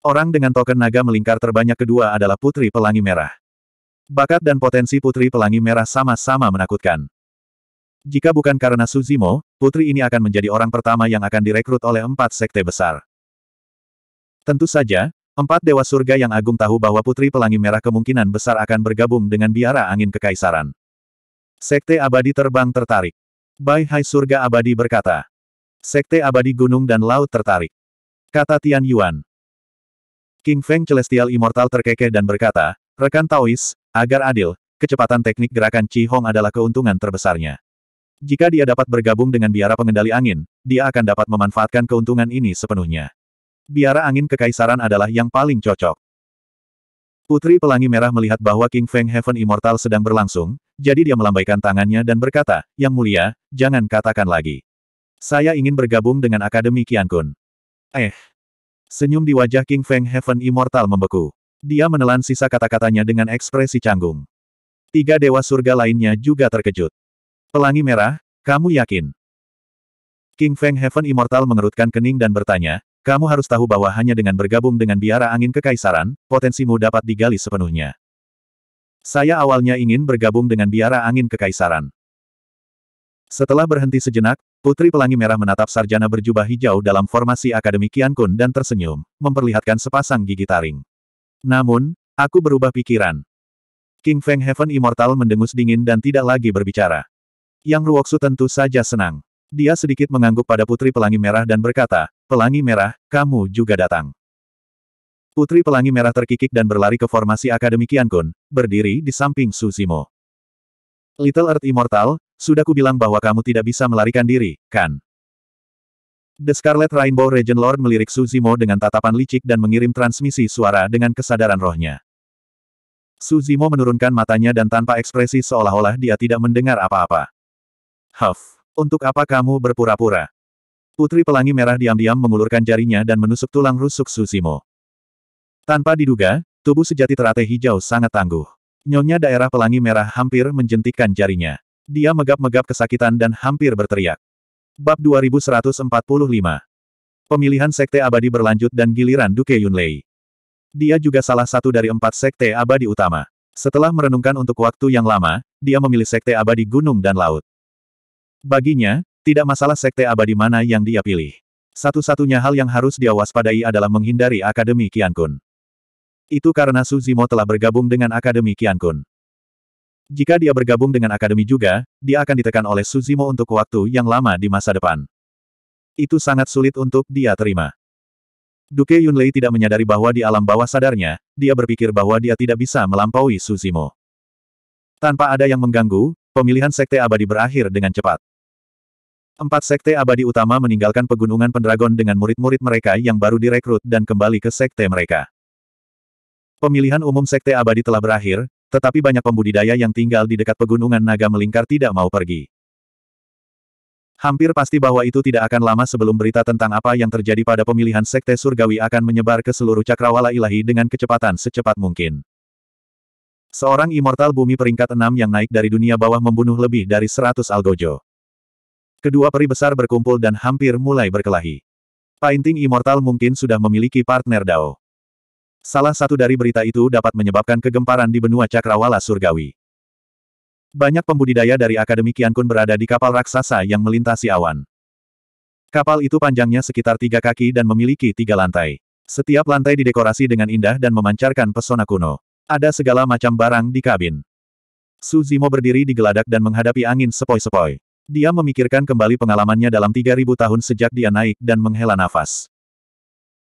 Orang dengan token naga melingkar terbanyak kedua adalah Putri Pelangi Merah. Bakat dan potensi Putri Pelangi Merah sama-sama menakutkan. Jika bukan karena Suzimo, putri ini akan menjadi orang pertama yang akan direkrut oleh empat sekte besar. Tentu saja, Empat dewa surga yang agung tahu bahwa Putri Pelangi Merah kemungkinan besar akan bergabung dengan biara angin kekaisaran. Sekte abadi terbang tertarik. Bai Hai surga abadi berkata. Sekte abadi gunung dan laut tertarik. Kata Tian Yuan. King Feng Celestial Immortal terkekeh dan berkata, Rekan Taois, agar adil, kecepatan teknik gerakan Chi Hong adalah keuntungan terbesarnya. Jika dia dapat bergabung dengan biara pengendali angin, dia akan dapat memanfaatkan keuntungan ini sepenuhnya. Biara angin kekaisaran adalah yang paling cocok. Putri Pelangi Merah melihat bahwa King Feng Heaven Immortal sedang berlangsung, jadi dia melambaikan tangannya dan berkata, Yang mulia, jangan katakan lagi. Saya ingin bergabung dengan Akademi Qiankun." Eh. Senyum di wajah King Feng Heaven Immortal membeku. Dia menelan sisa kata-katanya dengan ekspresi canggung. Tiga dewa surga lainnya juga terkejut. Pelangi merah, kamu yakin? King Feng Heaven Immortal mengerutkan kening dan bertanya, kamu harus tahu bahwa hanya dengan bergabung dengan biara angin kekaisaran, potensimu dapat digali sepenuhnya. Saya awalnya ingin bergabung dengan biara angin kekaisaran. Setelah berhenti sejenak, Putri Pelangi Merah menatap sarjana berjubah hijau dalam formasi Akademi Kian Kun dan tersenyum, memperlihatkan sepasang gigi taring. Namun, aku berubah pikiran. King Feng Heaven Immortal mendengus dingin dan tidak lagi berbicara. Yang Ruoksu tentu saja senang. Dia sedikit mengangguk pada Putri Pelangi Merah dan berkata, Pelangi Merah, kamu juga datang. Putri Pelangi Merah terkikik dan berlari ke formasi Akademi Kun, berdiri di samping Suzimo. Little Earth Immortal, sudah kubilang bahwa kamu tidak bisa melarikan diri, kan? The Scarlet Rainbow Regent Lord melirik Suzimo dengan tatapan licik dan mengirim transmisi suara dengan kesadaran rohnya. Suzimo menurunkan matanya dan tanpa ekspresi seolah-olah dia tidak mendengar apa-apa. Huff, untuk apa kamu berpura-pura? Putri Pelangi Merah diam-diam mengulurkan jarinya dan menusuk tulang rusuk Suzimo. Tanpa diduga, tubuh sejati teratai hijau sangat tangguh. Nyonya daerah pelangi merah hampir menjentikkan jarinya. Dia megap-megap kesakitan dan hampir berteriak. Bab 2145 Pemilihan Sekte Abadi berlanjut dan giliran Duke Yunlei. Dia juga salah satu dari empat Sekte Abadi utama. Setelah merenungkan untuk waktu yang lama, dia memilih Sekte Abadi Gunung dan Laut. Baginya, tidak masalah Sekte Abadi mana yang dia pilih. Satu-satunya hal yang harus dia waspadai adalah menghindari Akademi Kiankun. Itu karena Suzimo telah bergabung dengan Akademi Kian Kun. Jika dia bergabung dengan Akademi juga, dia akan ditekan oleh Suzimo untuk waktu yang lama di masa depan. Itu sangat sulit untuk dia terima. Duke Yunlei tidak menyadari bahwa di alam bawah sadarnya, dia berpikir bahwa dia tidak bisa melampaui Suzimo. Tanpa ada yang mengganggu, pemilihan Sekte Abadi berakhir dengan cepat. Empat Sekte Abadi utama meninggalkan Pegunungan Pendragon dengan murid-murid mereka yang baru direkrut dan kembali ke Sekte mereka. Pemilihan umum Sekte Abadi telah berakhir, tetapi banyak pembudidaya yang tinggal di dekat pegunungan naga melingkar tidak mau pergi. Hampir pasti bahwa itu tidak akan lama sebelum berita tentang apa yang terjadi pada pemilihan Sekte Surgawi akan menyebar ke seluruh cakrawala ilahi dengan kecepatan secepat mungkin. Seorang immortal bumi peringkat enam yang naik dari dunia bawah membunuh lebih dari seratus algojo. Kedua peri besar berkumpul dan hampir mulai berkelahi. Painting Immortal mungkin sudah memiliki partner Dao. Salah satu dari berita itu dapat menyebabkan kegemparan di benua cakrawala surgawi. Banyak pembudidaya dari Akademi Kiankun berada di kapal raksasa yang melintasi awan. Kapal itu panjangnya sekitar tiga kaki dan memiliki tiga lantai. Setiap lantai didekorasi dengan indah dan memancarkan pesona kuno. Ada segala macam barang di kabin. Suzimo berdiri di geladak dan menghadapi angin sepoi-sepoi. Dia memikirkan kembali pengalamannya dalam 3000 tahun sejak dia naik dan menghela nafas.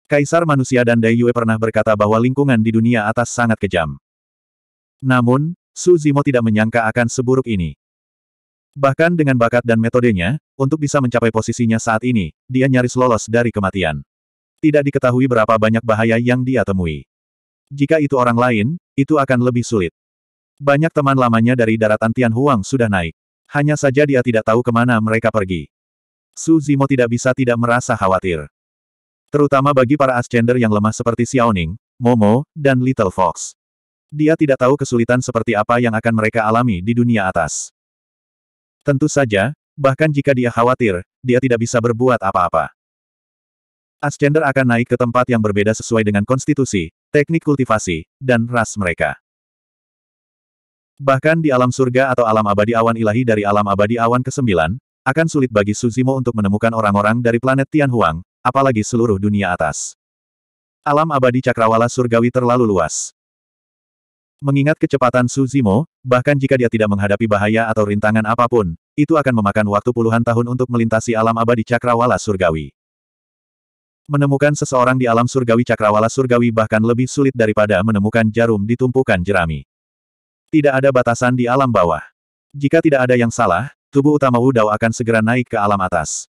Kaisar manusia dan Dai Yue pernah berkata bahwa lingkungan di dunia atas sangat kejam. Namun, Su Zimo tidak menyangka akan seburuk ini. Bahkan dengan bakat dan metodenya, untuk bisa mencapai posisinya saat ini, dia nyaris lolos dari kematian. Tidak diketahui berapa banyak bahaya yang dia temui. Jika itu orang lain, itu akan lebih sulit. Banyak teman lamanya dari daratan Tianhuang sudah naik. Hanya saja dia tidak tahu kemana mereka pergi. Su Zimo tidak bisa tidak merasa khawatir. Terutama bagi para Ascender yang lemah seperti Xiaoning, Momo, dan Little Fox. Dia tidak tahu kesulitan seperti apa yang akan mereka alami di dunia atas. Tentu saja, bahkan jika dia khawatir, dia tidak bisa berbuat apa-apa. Ascender akan naik ke tempat yang berbeda sesuai dengan konstitusi, teknik kultivasi, dan ras mereka. Bahkan di alam surga atau alam abadi awan ilahi dari alam abadi awan ke-9, akan sulit bagi Suzimo untuk menemukan orang-orang dari planet Tianhuang, apalagi seluruh dunia atas. Alam abadi cakrawala surgawi terlalu luas. Mengingat kecepatan Suzimo, bahkan jika dia tidak menghadapi bahaya atau rintangan apapun, itu akan memakan waktu puluhan tahun untuk melintasi alam abadi cakrawala surgawi. Menemukan seseorang di alam surgawi cakrawala surgawi bahkan lebih sulit daripada menemukan jarum di tumpukan jerami. Tidak ada batasan di alam bawah. Jika tidak ada yang salah, tubuh utama Wudao akan segera naik ke alam atas.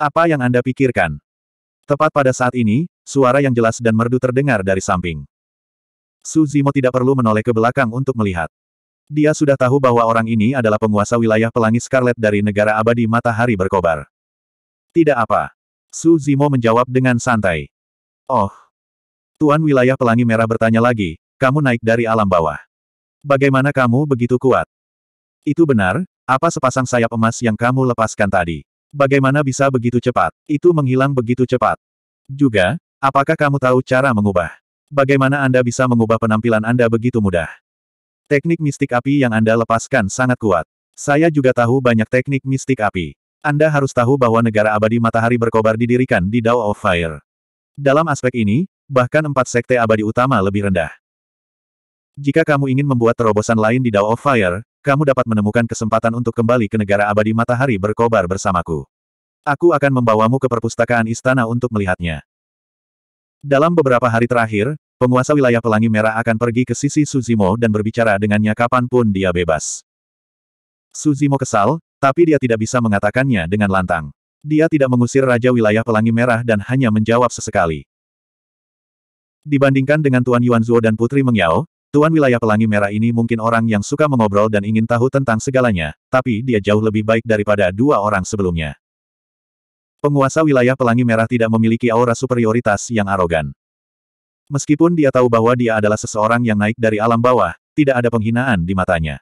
Apa yang Anda pikirkan? Tepat pada saat ini, suara yang jelas dan merdu terdengar dari samping. Su Zimo tidak perlu menoleh ke belakang untuk melihat. Dia sudah tahu bahwa orang ini adalah penguasa wilayah pelangi Scarlet dari negara abadi matahari berkobar. Tidak apa. Su Zimo menjawab dengan santai. Oh. Tuan wilayah pelangi merah bertanya lagi, kamu naik dari alam bawah. Bagaimana kamu begitu kuat? Itu benar, apa sepasang sayap emas yang kamu lepaskan tadi? Bagaimana bisa begitu cepat? Itu menghilang begitu cepat. Juga, apakah kamu tahu cara mengubah? Bagaimana Anda bisa mengubah penampilan Anda begitu mudah? Teknik mistik api yang Anda lepaskan sangat kuat. Saya juga tahu banyak teknik mistik api. Anda harus tahu bahwa negara abadi matahari berkobar didirikan di Dao of Fire. Dalam aspek ini, bahkan empat sekte abadi utama lebih rendah. Jika kamu ingin membuat terobosan lain di Dao of Fire, kamu dapat menemukan kesempatan untuk kembali ke negara abadi matahari berkobar bersamaku. Aku akan membawamu ke perpustakaan istana untuk melihatnya. Dalam beberapa hari terakhir, penguasa wilayah pelangi merah akan pergi ke sisi Suzimo dan berbicara dengannya kapanpun dia bebas. Suzimo kesal, tapi dia tidak bisa mengatakannya dengan lantang. Dia tidak mengusir Raja Wilayah Pelangi Merah dan hanya menjawab sesekali. Dibandingkan dengan Tuan Yuan Zuo dan Putri Mengyao, Tuan wilayah pelangi merah ini mungkin orang yang suka mengobrol dan ingin tahu tentang segalanya, tapi dia jauh lebih baik daripada dua orang sebelumnya. Penguasa wilayah pelangi merah tidak memiliki aura superioritas yang arogan. Meskipun dia tahu bahwa dia adalah seseorang yang naik dari alam bawah, tidak ada penghinaan di matanya.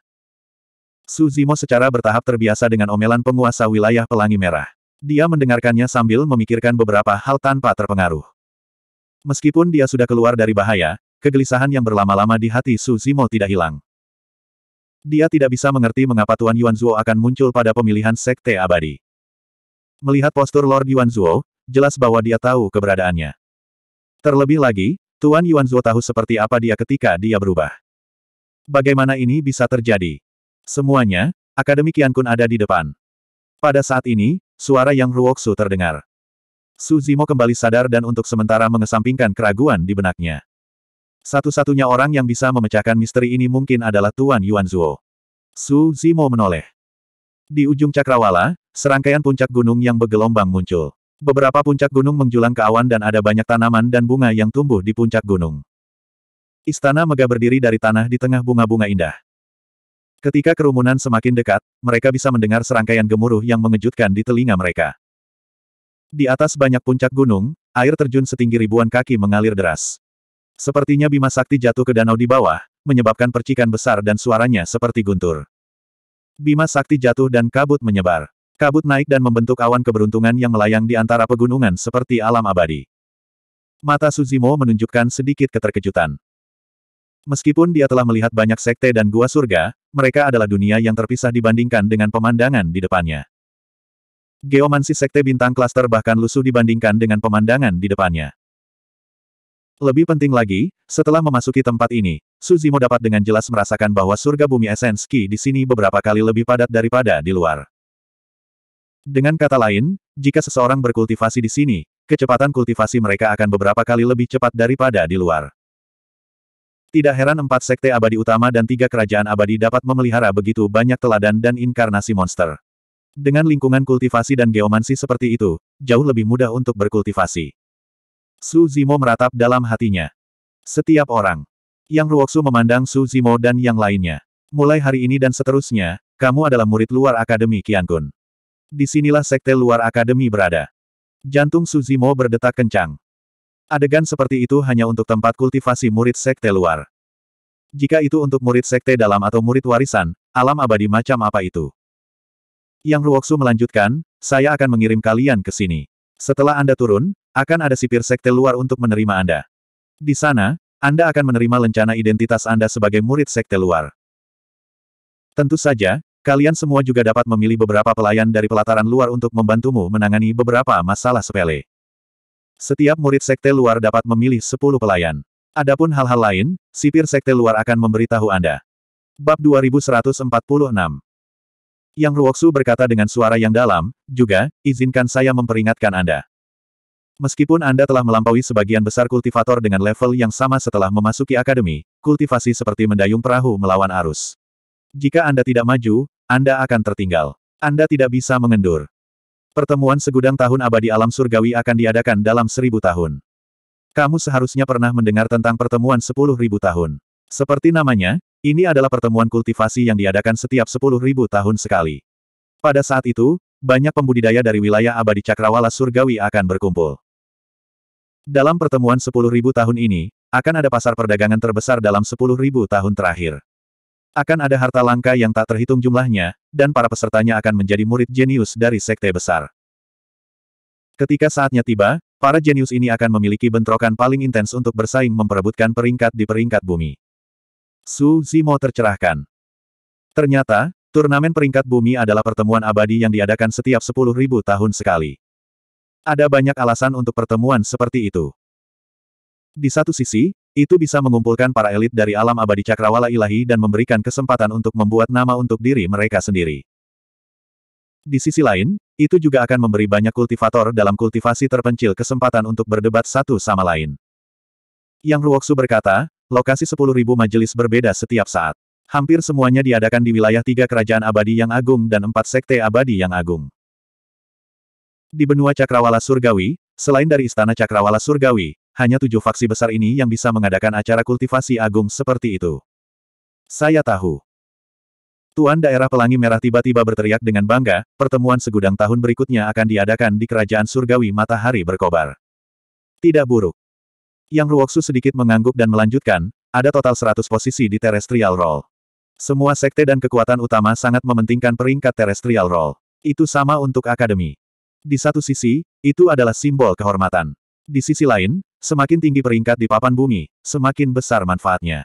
Suzimo secara bertahap terbiasa dengan omelan penguasa wilayah pelangi merah. Dia mendengarkannya sambil memikirkan beberapa hal tanpa terpengaruh. Meskipun dia sudah keluar dari bahaya, kegelisahan yang berlama-lama di hati Su Zimo tidak hilang. Dia tidak bisa mengerti mengapa Tuan Yuan Zuo akan muncul pada pemilihan Sekte Abadi. Melihat postur Lord Yuan Zuo, jelas bahwa dia tahu keberadaannya. Terlebih lagi, Tuan Yuan Zuo tahu seperti apa dia ketika dia berubah. Bagaimana ini bisa terjadi? Semuanya, Akademi Kian Kun ada di depan. Pada saat ini, suara yang Ruoksu terdengar. Su Zimo kembali sadar dan untuk sementara mengesampingkan keraguan di benaknya. Satu-satunya orang yang bisa memecahkan misteri ini mungkin adalah Tuan Yuan Zuo. Su Zimo menoleh. Di ujung cakrawala, serangkaian puncak gunung yang bergelombang muncul. Beberapa puncak gunung menjulang ke awan dan ada banyak tanaman dan bunga yang tumbuh di puncak gunung. Istana megah berdiri dari tanah di tengah bunga-bunga indah. Ketika kerumunan semakin dekat, mereka bisa mendengar serangkaian gemuruh yang mengejutkan di telinga mereka. Di atas banyak puncak gunung, air terjun setinggi ribuan kaki mengalir deras. Sepertinya Bima Sakti jatuh ke danau di bawah, menyebabkan percikan besar dan suaranya seperti guntur. Bima Sakti jatuh dan kabut menyebar. Kabut naik dan membentuk awan keberuntungan yang melayang di antara pegunungan seperti alam abadi. Mata Suzimo menunjukkan sedikit keterkejutan. Meskipun dia telah melihat banyak sekte dan gua surga, mereka adalah dunia yang terpisah dibandingkan dengan pemandangan di depannya. Geomansi sekte bintang klaster bahkan lusuh dibandingkan dengan pemandangan di depannya. Lebih penting lagi, setelah memasuki tempat ini, Suzimo dapat dengan jelas merasakan bahwa surga bumi Esenski di sini beberapa kali lebih padat daripada di luar. Dengan kata lain, jika seseorang berkultivasi di sini, kecepatan kultivasi mereka akan beberapa kali lebih cepat daripada di luar. Tidak heran empat sekte abadi utama dan tiga kerajaan abadi dapat memelihara begitu banyak teladan dan inkarnasi monster. Dengan lingkungan kultivasi dan geomansi seperti itu, jauh lebih mudah untuk berkultivasi. Su Zimo meratap dalam hatinya. Setiap orang. Yang Ruoksu memandang Su Zimo dan yang lainnya. Mulai hari ini dan seterusnya, kamu adalah murid luar Akademi Qiankun. Disinilah sekte luar Akademi berada. Jantung Su Zimo berdetak kencang. Adegan seperti itu hanya untuk tempat kultivasi murid sekte luar. Jika itu untuk murid sekte dalam atau murid warisan, alam abadi macam apa itu? Yang Ruoksu melanjutkan, saya akan mengirim kalian ke sini. Setelah Anda turun, akan ada sipir sekte luar untuk menerima Anda. Di sana, Anda akan menerima lencana identitas Anda sebagai murid sekte luar. Tentu saja, kalian semua juga dapat memilih beberapa pelayan dari pelataran luar untuk membantumu menangani beberapa masalah sepele. Setiap murid sekte luar dapat memilih 10 pelayan. Adapun hal-hal lain, sipir sekte luar akan memberitahu Anda. Bab 2146 Yang Ruoksu berkata dengan suara yang dalam, juga, izinkan saya memperingatkan Anda. Meskipun Anda telah melampaui sebagian besar kultivator dengan level yang sama setelah memasuki akademi, kultivasi seperti mendayung perahu melawan arus. Jika Anda tidak maju, Anda akan tertinggal. Anda tidak bisa mengendur. Pertemuan segudang tahun abadi alam surgawi akan diadakan dalam seribu tahun. Kamu seharusnya pernah mendengar tentang pertemuan sepuluh ribu tahun. Seperti namanya, ini adalah pertemuan kultivasi yang diadakan setiap sepuluh ribu tahun sekali. Pada saat itu, banyak pembudidaya dari wilayah abadi cakrawala surgawi akan berkumpul. Dalam pertemuan 10.000 tahun ini, akan ada pasar perdagangan terbesar dalam 10.000 tahun terakhir. Akan ada harta langka yang tak terhitung jumlahnya, dan para pesertanya akan menjadi murid jenius dari sekte besar. Ketika saatnya tiba, para jenius ini akan memiliki bentrokan paling intens untuk bersaing memperebutkan peringkat di peringkat bumi. Su Zimo tercerahkan. Ternyata, turnamen peringkat bumi adalah pertemuan abadi yang diadakan setiap 10.000 tahun sekali. Ada banyak alasan untuk pertemuan seperti itu. Di satu sisi, itu bisa mengumpulkan para elit dari alam abadi cakrawala ilahi dan memberikan kesempatan untuk membuat nama untuk diri mereka sendiri. Di sisi lain, itu juga akan memberi banyak kultivator dalam kultivasi terpencil kesempatan untuk berdebat satu sama lain. Yang Ruoksu berkata, lokasi 10.000 majelis berbeda setiap saat. Hampir semuanya diadakan di wilayah tiga kerajaan abadi yang agung dan empat sekte abadi yang agung. Di benua Cakrawala Surgawi, selain dari Istana Cakrawala Surgawi, hanya tujuh faksi besar ini yang bisa mengadakan acara kultivasi agung seperti itu. Saya tahu. Tuan Daerah Pelangi Merah tiba-tiba berteriak dengan bangga, pertemuan segudang tahun berikutnya akan diadakan di Kerajaan Surgawi Matahari Berkobar. Tidak buruk. Yang Ruoksu sedikit mengangguk dan melanjutkan, ada total 100 posisi di Terrestrial Roll. Semua sekte dan kekuatan utama sangat mementingkan peringkat Terrestrial Roll. Itu sama untuk akademi. Di satu sisi, itu adalah simbol kehormatan. Di sisi lain, semakin tinggi peringkat di papan bumi, semakin besar manfaatnya.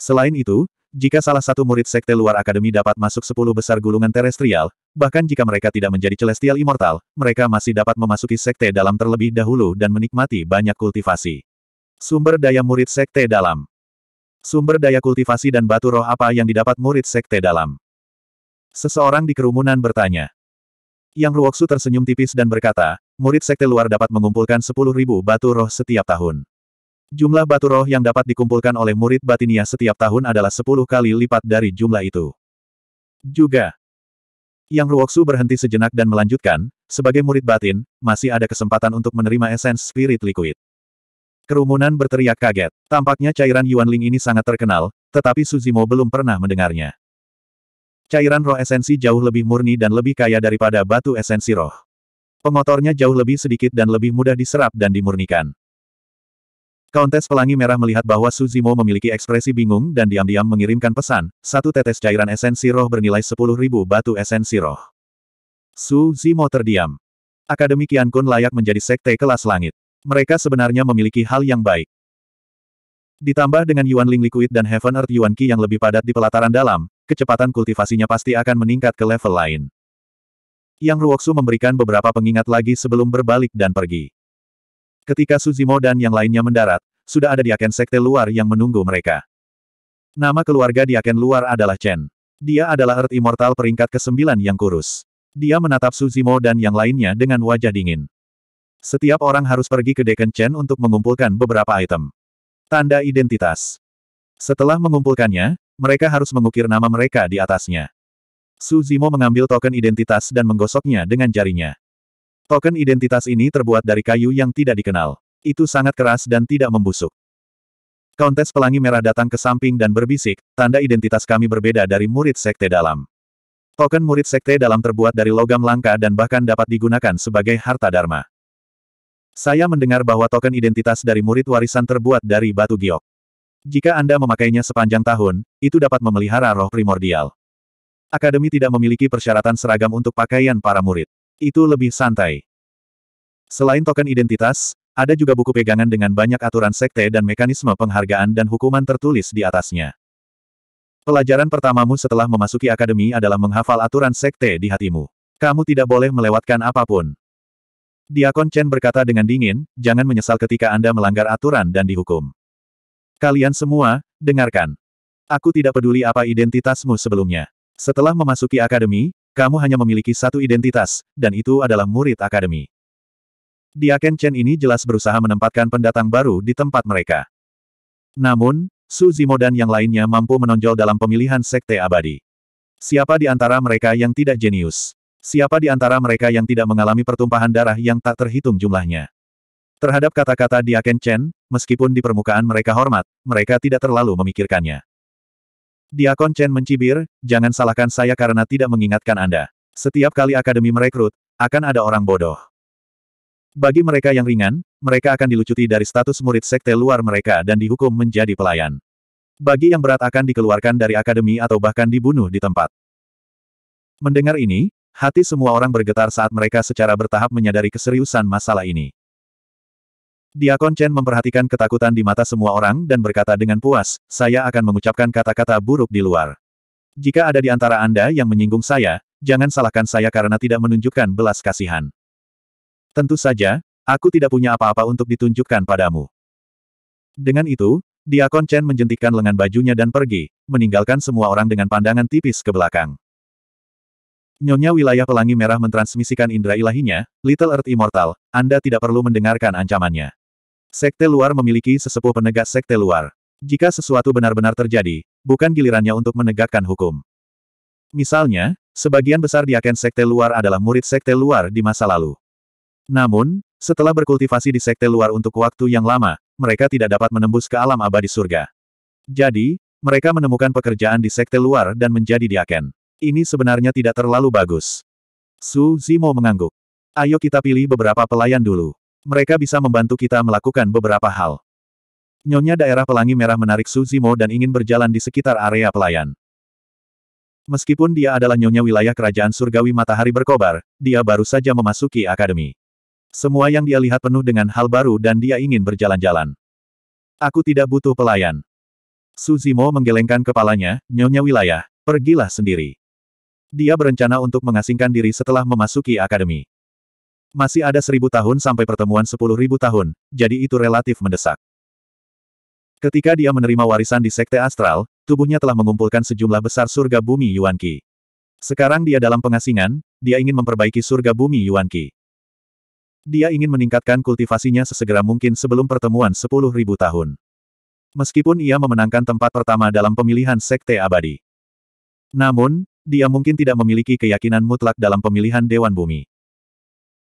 Selain itu, jika salah satu murid sekte luar akademi dapat masuk sepuluh besar gulungan terestrial, bahkan jika mereka tidak menjadi celestial immortal, mereka masih dapat memasuki sekte dalam terlebih dahulu dan menikmati banyak kultivasi. Sumber daya murid sekte dalam Sumber daya kultivasi dan batu roh apa yang didapat murid sekte dalam? Seseorang di kerumunan bertanya. Yang Ruoksu tersenyum tipis dan berkata, murid sekte luar dapat mengumpulkan 10.000 batu roh setiap tahun. Jumlah batu roh yang dapat dikumpulkan oleh murid batinia setiap tahun adalah 10 kali lipat dari jumlah itu. Juga, yang Ruoksu berhenti sejenak dan melanjutkan, sebagai murid batin, masih ada kesempatan untuk menerima esens spirit liquid. Kerumunan berteriak kaget. Tampaknya cairan Yuan Ling ini sangat terkenal, tetapi Suzimo belum pernah mendengarnya. Cairan roh esensi jauh lebih murni dan lebih kaya daripada batu esensi roh. Pengotornya jauh lebih sedikit dan lebih mudah diserap dan dimurnikan. Kontes Pelangi Merah melihat bahwa Suzimo memiliki ekspresi bingung dan diam-diam mengirimkan pesan, satu tetes cairan esensi roh bernilai 10.000 batu esensi roh. Suzimo terdiam. Akademi Kian Kun layak menjadi sekte kelas langit. Mereka sebenarnya memiliki hal yang baik. Ditambah dengan Yuan Ling Liquid dan Heaven Earth Yuan Qi yang lebih padat di pelataran dalam, kecepatan kultivasinya pasti akan meningkat ke level lain. Yang Ruoksu memberikan beberapa pengingat lagi sebelum berbalik dan pergi. Ketika Suzimo dan yang lainnya mendarat, sudah ada diaken sekte luar yang menunggu mereka. Nama keluarga diaken luar adalah Chen. Dia adalah Earth Immortal peringkat ke-9 yang kurus. Dia menatap Suzimo dan yang lainnya dengan wajah dingin. Setiap orang harus pergi ke Deken Chen untuk mengumpulkan beberapa item. Tanda identitas. Setelah mengumpulkannya, mereka harus mengukir nama mereka di atasnya. Su Zimo mengambil token identitas dan menggosoknya dengan jarinya. Token identitas ini terbuat dari kayu yang tidak dikenal. Itu sangat keras dan tidak membusuk. Kontes Pelangi Merah datang ke samping dan berbisik, tanda identitas kami berbeda dari murid sekte dalam. Token murid sekte dalam terbuat dari logam langka dan bahkan dapat digunakan sebagai harta dharma. Saya mendengar bahwa token identitas dari murid warisan terbuat dari batu giok. Jika Anda memakainya sepanjang tahun, itu dapat memelihara roh primordial. Akademi tidak memiliki persyaratan seragam untuk pakaian para murid. Itu lebih santai. Selain token identitas, ada juga buku pegangan dengan banyak aturan sekte dan mekanisme penghargaan dan hukuman tertulis di atasnya. Pelajaran pertamamu setelah memasuki akademi adalah menghafal aturan sekte di hatimu. Kamu tidak boleh melewatkan apapun. Diakon Chen berkata dengan dingin, jangan menyesal ketika Anda melanggar aturan dan dihukum. Kalian semua, dengarkan. Aku tidak peduli apa identitasmu sebelumnya. Setelah memasuki akademi, kamu hanya memiliki satu identitas, dan itu adalah murid akademi. Diaken Chen ini jelas berusaha menempatkan pendatang baru di tempat mereka. Namun, Su Zimo dan yang lainnya mampu menonjol dalam pemilihan sekte abadi. Siapa di antara mereka yang tidak jenius? Siapa di antara mereka yang tidak mengalami pertumpahan darah yang tak terhitung jumlahnya? Terhadap kata-kata Diaken Chen, meskipun di permukaan mereka hormat, mereka tidak terlalu memikirkannya. Diakon Chen mencibir, jangan salahkan saya karena tidak mengingatkan Anda. Setiap kali akademi merekrut, akan ada orang bodoh. Bagi mereka yang ringan, mereka akan dilucuti dari status murid sekte luar mereka dan dihukum menjadi pelayan. Bagi yang berat akan dikeluarkan dari akademi atau bahkan dibunuh di tempat. Mendengar ini, hati semua orang bergetar saat mereka secara bertahap menyadari keseriusan masalah ini. Diakon Chen memperhatikan ketakutan di mata semua orang dan berkata dengan puas, saya akan mengucapkan kata-kata buruk di luar. Jika ada di antara Anda yang menyinggung saya, jangan salahkan saya karena tidak menunjukkan belas kasihan. Tentu saja, aku tidak punya apa-apa untuk ditunjukkan padamu. Dengan itu, Diakon Chen menjentikkan lengan bajunya dan pergi, meninggalkan semua orang dengan pandangan tipis ke belakang. Nyonya wilayah pelangi merah mentransmisikan indera ilahinya, Little Earth Immortal, Anda tidak perlu mendengarkan ancamannya. Sekte luar memiliki sesepuh penegak sekte luar. Jika sesuatu benar-benar terjadi, bukan gilirannya untuk menegakkan hukum. Misalnya, sebagian besar diaken sekte luar adalah murid sekte luar di masa lalu. Namun, setelah berkultivasi di sekte luar untuk waktu yang lama, mereka tidak dapat menembus ke alam abadi surga. Jadi, mereka menemukan pekerjaan di sekte luar dan menjadi diaken. Ini sebenarnya tidak terlalu bagus. Su Zimo mengangguk. Ayo kita pilih beberapa pelayan dulu. Mereka bisa membantu kita melakukan beberapa hal. Nyonya daerah pelangi merah menarik Suzimo dan ingin berjalan di sekitar area pelayan. Meskipun dia adalah nyonya wilayah kerajaan surgawi matahari berkobar, dia baru saja memasuki akademi. Semua yang dia lihat penuh dengan hal baru dan dia ingin berjalan-jalan. Aku tidak butuh pelayan. Suzimo menggelengkan kepalanya, nyonya wilayah, pergilah sendiri. Dia berencana untuk mengasingkan diri setelah memasuki akademi. Masih ada seribu tahun sampai pertemuan sepuluh ribu tahun, jadi itu relatif mendesak. Ketika dia menerima warisan di Sekte Astral, tubuhnya telah mengumpulkan sejumlah besar surga bumi Yuan Qi. Sekarang dia dalam pengasingan, dia ingin memperbaiki surga bumi Yuan Qi. Dia ingin meningkatkan kultivasinya sesegera mungkin sebelum pertemuan sepuluh ribu tahun. Meskipun ia memenangkan tempat pertama dalam pemilihan Sekte Abadi. Namun, dia mungkin tidak memiliki keyakinan mutlak dalam pemilihan Dewan Bumi.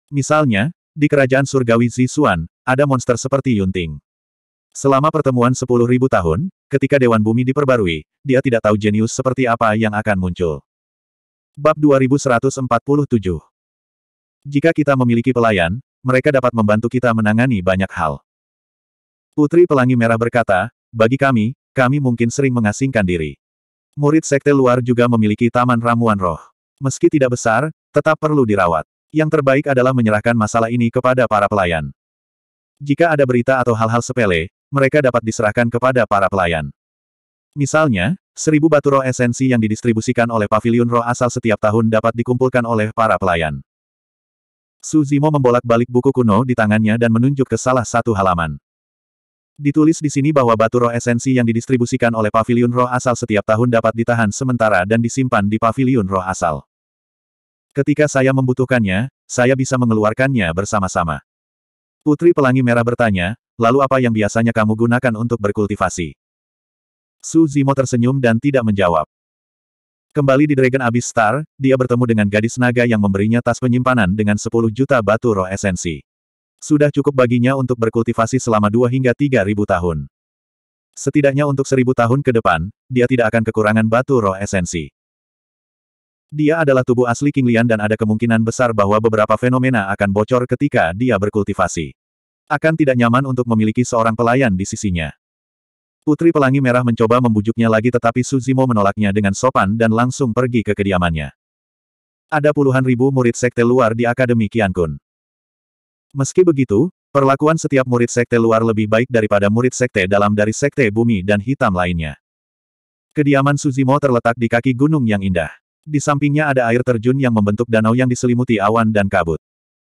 Misalnya, di kerajaan surgawi Zisuan, ada monster seperti Yunting. Selama pertemuan 10.000 tahun, ketika Dewan Bumi diperbarui, dia tidak tahu jenius seperti apa yang akan muncul. Bab 2147 Jika kita memiliki pelayan, mereka dapat membantu kita menangani banyak hal. Putri Pelangi Merah berkata, bagi kami, kami mungkin sering mengasingkan diri. Murid sekte luar juga memiliki taman ramuan roh. Meski tidak besar, tetap perlu dirawat. Yang terbaik adalah menyerahkan masalah ini kepada para pelayan. Jika ada berita atau hal-hal sepele, mereka dapat diserahkan kepada para pelayan. Misalnya, seribu batu roh esensi yang didistribusikan oleh pavilion roh asal setiap tahun dapat dikumpulkan oleh para pelayan. Suzimo membolak-balik buku kuno di tangannya dan menunjuk ke salah satu halaman. Ditulis di sini bahwa batu roh esensi yang didistribusikan oleh pavilion roh asal setiap tahun dapat ditahan sementara dan disimpan di pavilion roh asal. Ketika saya membutuhkannya, saya bisa mengeluarkannya bersama-sama. Putri Pelangi Merah bertanya, lalu apa yang biasanya kamu gunakan untuk berkultivasi? Su Zimo tersenyum dan tidak menjawab. Kembali di Dragon Abyss Star, dia bertemu dengan gadis naga yang memberinya tas penyimpanan dengan 10 juta batu roh esensi. Sudah cukup baginya untuk berkultivasi selama 2 hingga 3 ribu tahun. Setidaknya untuk seribu tahun ke depan, dia tidak akan kekurangan batu roh esensi. Dia adalah tubuh asli King Lian dan ada kemungkinan besar bahwa beberapa fenomena akan bocor ketika dia berkultivasi. Akan tidak nyaman untuk memiliki seorang pelayan di sisinya. Putri Pelangi Merah mencoba membujuknya lagi tetapi Suzimo menolaknya dengan sopan dan langsung pergi ke kediamannya. Ada puluhan ribu murid sekte luar di Akademi Kun. Meski begitu, Perlakuan setiap murid sekte luar lebih baik daripada murid sekte dalam dari sekte bumi dan hitam lainnya. Kediaman Suzimo terletak di kaki gunung yang indah. Di sampingnya ada air terjun yang membentuk danau yang diselimuti awan dan kabut.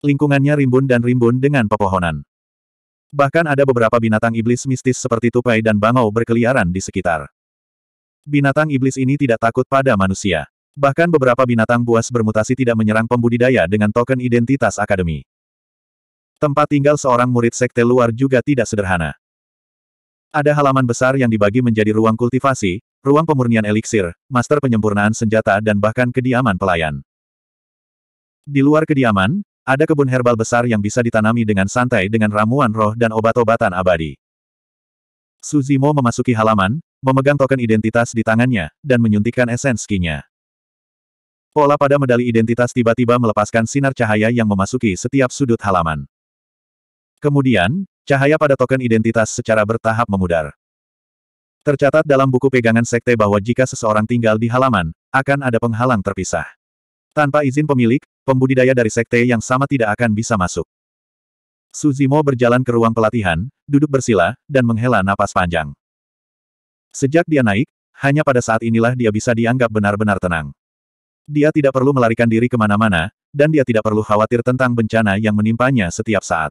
Lingkungannya rimbun dan rimbun dengan pepohonan. Bahkan ada beberapa binatang iblis mistis seperti tupai dan bangau berkeliaran di sekitar. Binatang iblis ini tidak takut pada manusia. Bahkan beberapa binatang buas bermutasi tidak menyerang pembudidaya dengan token identitas akademi. Tempat tinggal seorang murid sekte luar juga tidak sederhana. Ada halaman besar yang dibagi menjadi ruang kultivasi, ruang pemurnian eliksir, master penyempurnaan senjata dan bahkan kediaman pelayan. Di luar kediaman, ada kebun herbal besar yang bisa ditanami dengan santai dengan ramuan roh dan obat-obatan abadi. Suzimo memasuki halaman, memegang token identitas di tangannya, dan menyuntikkan esens kinya. Pola pada medali identitas tiba-tiba melepaskan sinar cahaya yang memasuki setiap sudut halaman. Kemudian, cahaya pada token identitas secara bertahap memudar. Tercatat dalam buku pegangan sekte bahwa jika seseorang tinggal di halaman, akan ada penghalang terpisah. Tanpa izin pemilik, pembudidaya dari sekte yang sama tidak akan bisa masuk. Suzimo berjalan ke ruang pelatihan, duduk bersila, dan menghela napas panjang. Sejak dia naik, hanya pada saat inilah dia bisa dianggap benar-benar tenang. Dia tidak perlu melarikan diri kemana-mana, dan dia tidak perlu khawatir tentang bencana yang menimpanya setiap saat.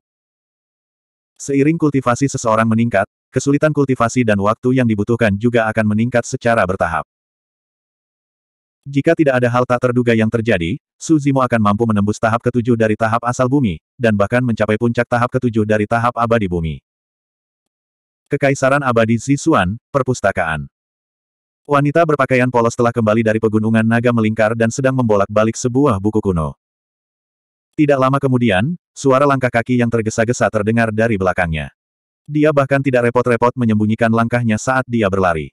Seiring kultivasi seseorang meningkat, Kesulitan kultivasi dan waktu yang dibutuhkan juga akan meningkat secara bertahap. Jika tidak ada hal tak terduga yang terjadi, Suzimo akan mampu menembus tahap ketujuh dari tahap asal bumi, dan bahkan mencapai puncak tahap ketujuh dari tahap abadi bumi. Kekaisaran Abadi Zisuan, Perpustakaan Wanita berpakaian polos telah kembali dari pegunungan naga melingkar dan sedang membolak-balik sebuah buku kuno. Tidak lama kemudian, suara langkah kaki yang tergesa-gesa terdengar dari belakangnya. Dia bahkan tidak repot-repot menyembunyikan langkahnya saat dia berlari.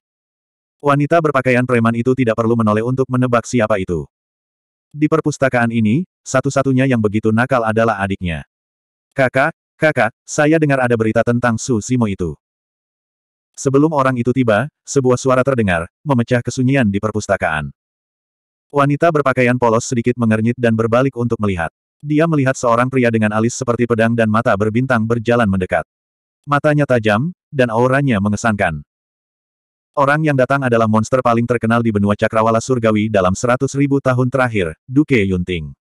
Wanita berpakaian preman itu tidak perlu menoleh untuk menebak siapa itu. Di perpustakaan ini, satu-satunya yang begitu nakal adalah adiknya. Kakak, kakak, saya dengar ada berita tentang Su Simo itu. Sebelum orang itu tiba, sebuah suara terdengar, memecah kesunyian di perpustakaan. Wanita berpakaian polos sedikit mengernyit dan berbalik untuk melihat. Dia melihat seorang pria dengan alis seperti pedang dan mata berbintang berjalan mendekat. Matanya tajam, dan auranya mengesankan. Orang yang datang adalah monster paling terkenal di benua cakrawala surgawi dalam seratus ribu tahun terakhir, Duke Yunting.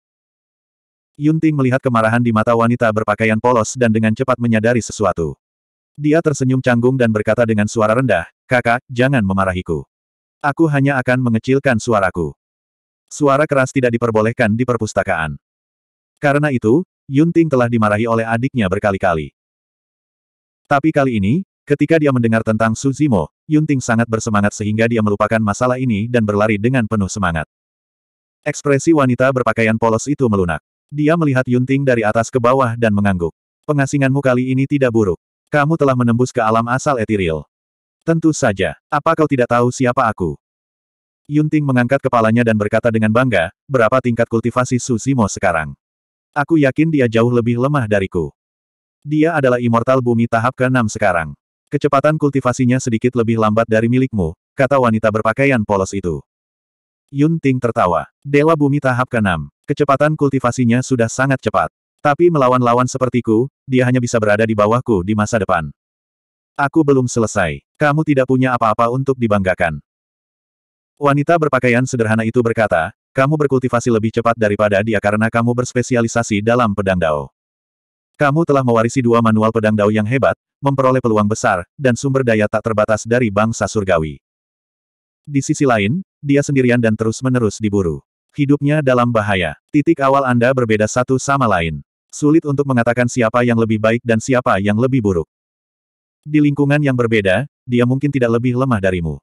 Yunting melihat kemarahan di mata wanita berpakaian polos dan dengan cepat menyadari sesuatu. Dia tersenyum canggung dan berkata dengan suara rendah, kakak, jangan memarahiku. Aku hanya akan mengecilkan suaraku. Suara keras tidak diperbolehkan di perpustakaan. Karena itu, Yunting telah dimarahi oleh adiknya berkali-kali. Tapi kali ini, ketika dia mendengar tentang Suzimo, Yunting sangat bersemangat sehingga dia melupakan masalah ini dan berlari dengan penuh semangat. Ekspresi wanita berpakaian polos itu melunak. Dia melihat Yunting dari atas ke bawah dan mengangguk. Pengasinganmu kali ini tidak buruk. Kamu telah menembus ke alam asal etiril. Tentu saja. Apa kau tidak tahu siapa aku? Yunting mengangkat kepalanya dan berkata dengan bangga, berapa tingkat kultivasi Suzimo sekarang? Aku yakin dia jauh lebih lemah dariku. Dia adalah immortal bumi tahap ke-6 sekarang. Kecepatan kultivasinya sedikit lebih lambat dari milikmu, kata wanita berpakaian polos itu. Yun Ting tertawa. Dewa bumi tahap ke-6. Kecepatan kultivasinya sudah sangat cepat. Tapi melawan lawan sepertiku, dia hanya bisa berada di bawahku di masa depan. Aku belum selesai. Kamu tidak punya apa-apa untuk dibanggakan. Wanita berpakaian sederhana itu berkata, kamu berkultivasi lebih cepat daripada dia karena kamu berspesialisasi dalam pedang dao. Kamu telah mewarisi dua manual pedang dao yang hebat, memperoleh peluang besar, dan sumber daya tak terbatas dari bangsa surgawi. Di sisi lain, dia sendirian dan terus-menerus diburu. Hidupnya dalam bahaya. Titik awal Anda berbeda satu sama lain. Sulit untuk mengatakan siapa yang lebih baik dan siapa yang lebih buruk. Di lingkungan yang berbeda, dia mungkin tidak lebih lemah darimu.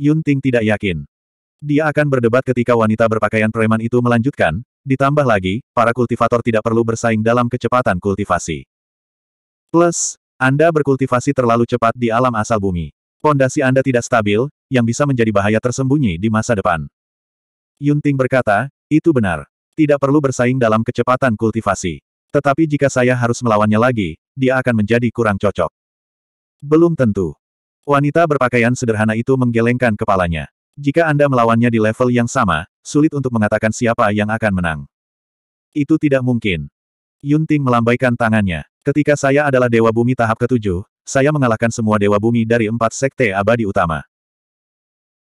Yun Ting tidak yakin. Dia akan berdebat ketika wanita berpakaian preman itu melanjutkan, Ditambah lagi, para kultivator tidak perlu bersaing dalam kecepatan kultivasi. Plus, Anda berkultivasi terlalu cepat di alam asal bumi. Pondasi Anda tidak stabil, yang bisa menjadi bahaya tersembunyi di masa depan. Yunting berkata, itu benar. Tidak perlu bersaing dalam kecepatan kultivasi. Tetapi jika saya harus melawannya lagi, dia akan menjadi kurang cocok. Belum tentu. Wanita berpakaian sederhana itu menggelengkan kepalanya. Jika Anda melawannya di level yang sama, Sulit untuk mengatakan siapa yang akan menang. Itu tidak mungkin. Yun Ting melambaikan tangannya. Ketika saya adalah Dewa Bumi tahap ketujuh, saya mengalahkan semua Dewa Bumi dari empat sekte abadi utama.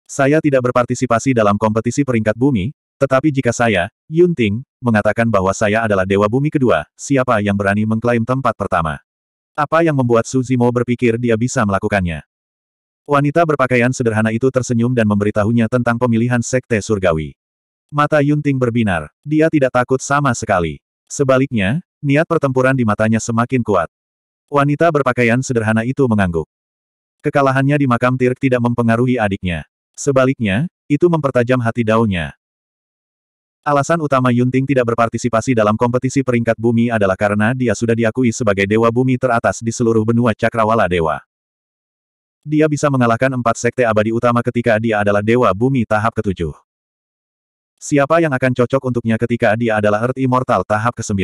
Saya tidak berpartisipasi dalam kompetisi peringkat bumi, tetapi jika saya, Yun Ting, mengatakan bahwa saya adalah Dewa Bumi kedua, siapa yang berani mengklaim tempat pertama? Apa yang membuat Su Zimo berpikir dia bisa melakukannya? Wanita berpakaian sederhana itu tersenyum dan memberitahunya tentang pemilihan Sekte Surgawi. Mata Yunting berbinar. Dia tidak takut sama sekali. Sebaliknya, niat pertempuran di matanya semakin kuat. Wanita berpakaian sederhana itu mengangguk. Kekalahannya di makam Tirk tidak mempengaruhi adiknya. Sebaliknya, itu mempertajam hati Daunnya. Alasan utama Yunting tidak berpartisipasi dalam kompetisi peringkat bumi adalah karena dia sudah diakui sebagai dewa bumi teratas di seluruh benua Cakrawala Dewa. Dia bisa mengalahkan empat sekte abadi utama ketika dia adalah dewa bumi tahap ketujuh. Siapa yang akan cocok untuknya ketika dia adalah Earth Immortal tahap ke-9?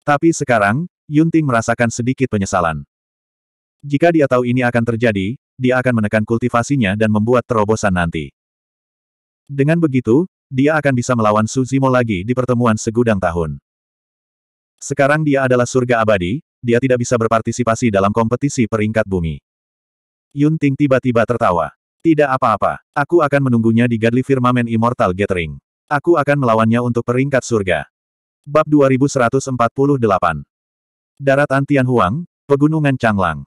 Tapi sekarang, Yunting merasakan sedikit penyesalan. Jika dia tahu ini akan terjadi, dia akan menekan kultivasinya dan membuat terobosan nanti. Dengan begitu, dia akan bisa melawan Suzimo lagi di pertemuan segudang tahun. Sekarang dia adalah surga abadi, dia tidak bisa berpartisipasi dalam kompetisi peringkat bumi. Yunting tiba-tiba tertawa. Tidak apa-apa, aku akan menunggunya di Godly Firmament Immortal Gathering. Aku akan melawannya untuk peringkat surga. Bab 2148 Antian Huang, Pegunungan Changlang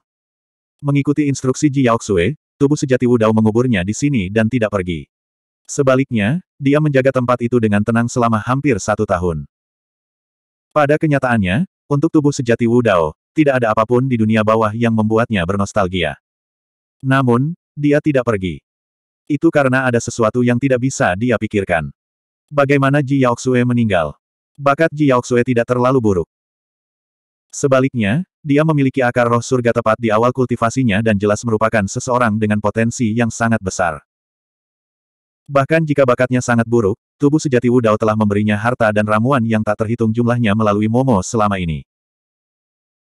Mengikuti instruksi Ji Yaoxue, tubuh sejati Wudao menguburnya di sini dan tidak pergi. Sebaliknya, dia menjaga tempat itu dengan tenang selama hampir satu tahun. Pada kenyataannya, untuk tubuh sejati Wudao, tidak ada apapun di dunia bawah yang membuatnya bernostalgia. Namun, dia tidak pergi. Itu karena ada sesuatu yang tidak bisa dia pikirkan. Bagaimana Ji Yaoxue meninggal? Bakat Ji Yaoxue tidak terlalu buruk. Sebaliknya, dia memiliki akar roh surga tepat di awal kultivasinya dan jelas merupakan seseorang dengan potensi yang sangat besar. Bahkan jika bakatnya sangat buruk, tubuh sejati Wudao telah memberinya harta dan ramuan yang tak terhitung jumlahnya melalui Momo selama ini.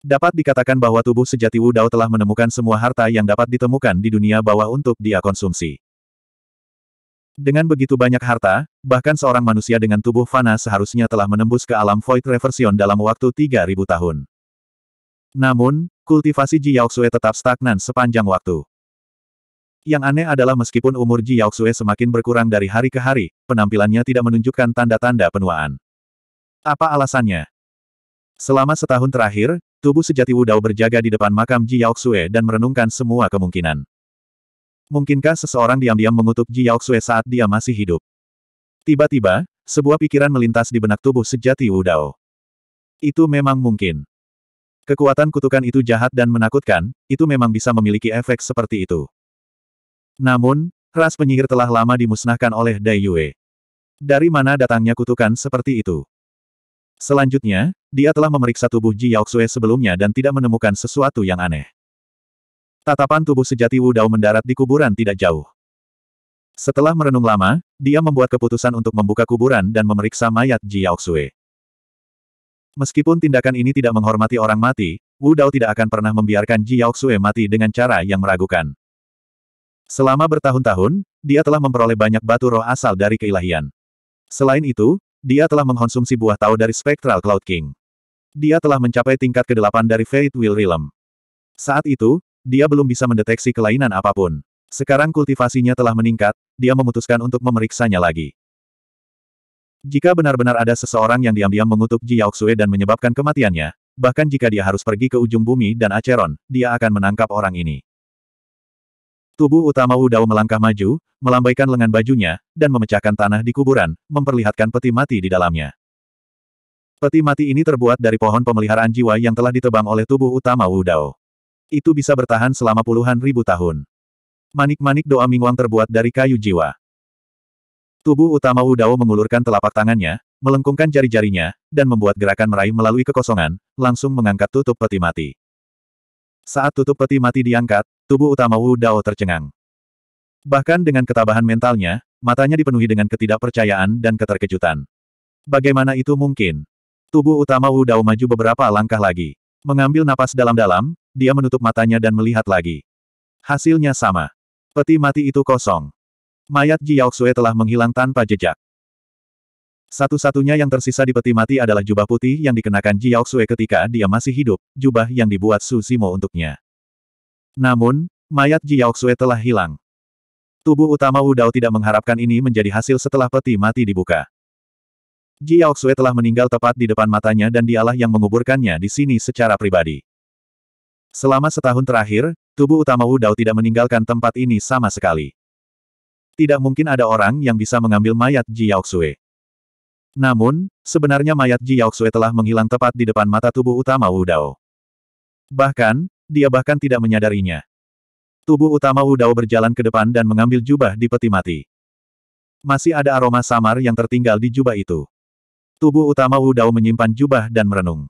Dapat dikatakan bahwa tubuh sejati Wu Dao telah menemukan semua harta yang dapat ditemukan di dunia bawah untuk dia konsumsi. Dengan begitu banyak harta, bahkan seorang manusia dengan tubuh fana seharusnya telah menembus ke alam Void Reversion dalam waktu 3000 tahun. Namun, kultivasi Ji Yaoxue tetap stagnan sepanjang waktu. Yang aneh adalah meskipun umur Ji Yaoxue semakin berkurang dari hari ke hari, penampilannya tidak menunjukkan tanda-tanda penuaan. Apa alasannya? Selama setahun terakhir, Tubuh sejati Wu Dao berjaga di depan makam Ji Yaoxue dan merenungkan semua kemungkinan. Mungkinkah seseorang diam-diam mengutuk Ji Yaoxue saat dia masih hidup? Tiba-tiba, sebuah pikiran melintas di benak tubuh sejati Wu Dao. Itu memang mungkin. Kekuatan kutukan itu jahat dan menakutkan, itu memang bisa memiliki efek seperti itu. Namun, ras penyihir telah lama dimusnahkan oleh Dai Yue. Dari mana datangnya kutukan seperti itu? Selanjutnya, dia telah memeriksa tubuh Ji Yaoxue sebelumnya dan tidak menemukan sesuatu yang aneh. Tatapan tubuh sejati Wu Dao mendarat di kuburan tidak jauh. Setelah merenung lama, dia membuat keputusan untuk membuka kuburan dan memeriksa mayat Ji Yaoxue. Meskipun tindakan ini tidak menghormati orang mati, Wu Dao tidak akan pernah membiarkan Ji Yaoxue mati dengan cara yang meragukan. Selama bertahun-tahun, dia telah memperoleh banyak batu roh asal dari keilahian. Selain itu, dia telah mengkonsumsi buah tau dari Spectral Cloud King. Dia telah mencapai tingkat ke-8 dari Fate Will Realm. Saat itu, dia belum bisa mendeteksi kelainan apapun. Sekarang kultivasinya telah meningkat, dia memutuskan untuk memeriksanya lagi. Jika benar-benar ada seseorang yang diam-diam mengutuk Ji Yaoxue dan menyebabkan kematiannya, bahkan jika dia harus pergi ke ujung bumi dan Acheron, dia akan menangkap orang ini. Tubuh utama Wu Dao melangkah maju, melambaikan lengan bajunya, dan memecahkan tanah di kuburan, memperlihatkan peti mati di dalamnya. Peti mati ini terbuat dari pohon pemeliharaan jiwa yang telah ditebang oleh tubuh utama Wu Dao. Itu bisa bertahan selama puluhan ribu tahun. Manik-manik doa Mingwang terbuat dari kayu jiwa. Tubuh utama Wu Dao mengulurkan telapak tangannya, melengkungkan jari-jarinya, dan membuat gerakan meraih melalui kekosongan, langsung mengangkat tutup peti mati. Saat tutup peti mati diangkat, tubuh utama Wu Dao tercengang. Bahkan dengan ketabahan mentalnya, matanya dipenuhi dengan ketidakpercayaan dan keterkejutan. Bagaimana itu mungkin? Tubuh utama Wu Dao maju beberapa langkah lagi. Mengambil napas dalam-dalam, dia menutup matanya dan melihat lagi. Hasilnya sama. Peti mati itu kosong. Mayat Ji Yaoxue telah menghilang tanpa jejak. Satu-satunya yang tersisa di peti mati adalah jubah putih yang dikenakan Ji Yaoxue ketika dia masih hidup, jubah yang dibuat Su Simo untuknya. Namun, mayat Ji Yaoxue telah hilang. Tubuh utama Wu Dao tidak mengharapkan ini menjadi hasil setelah peti mati dibuka. Ji Yaoxue telah meninggal tepat di depan matanya dan dialah yang menguburkannya di sini secara pribadi. Selama setahun terakhir, tubuh utama Wu Dao tidak meninggalkan tempat ini sama sekali. Tidak mungkin ada orang yang bisa mengambil mayat Ji Yaoxue. Namun, sebenarnya mayat Ji Yaoxue telah menghilang tepat di depan mata tubuh utama Wu Dao. Bahkan, dia bahkan tidak menyadarinya. Tubuh utama Wu Dao berjalan ke depan dan mengambil jubah di peti mati. Masih ada aroma samar yang tertinggal di jubah itu. Tubuh utama Wu Dao menyimpan jubah dan merenung.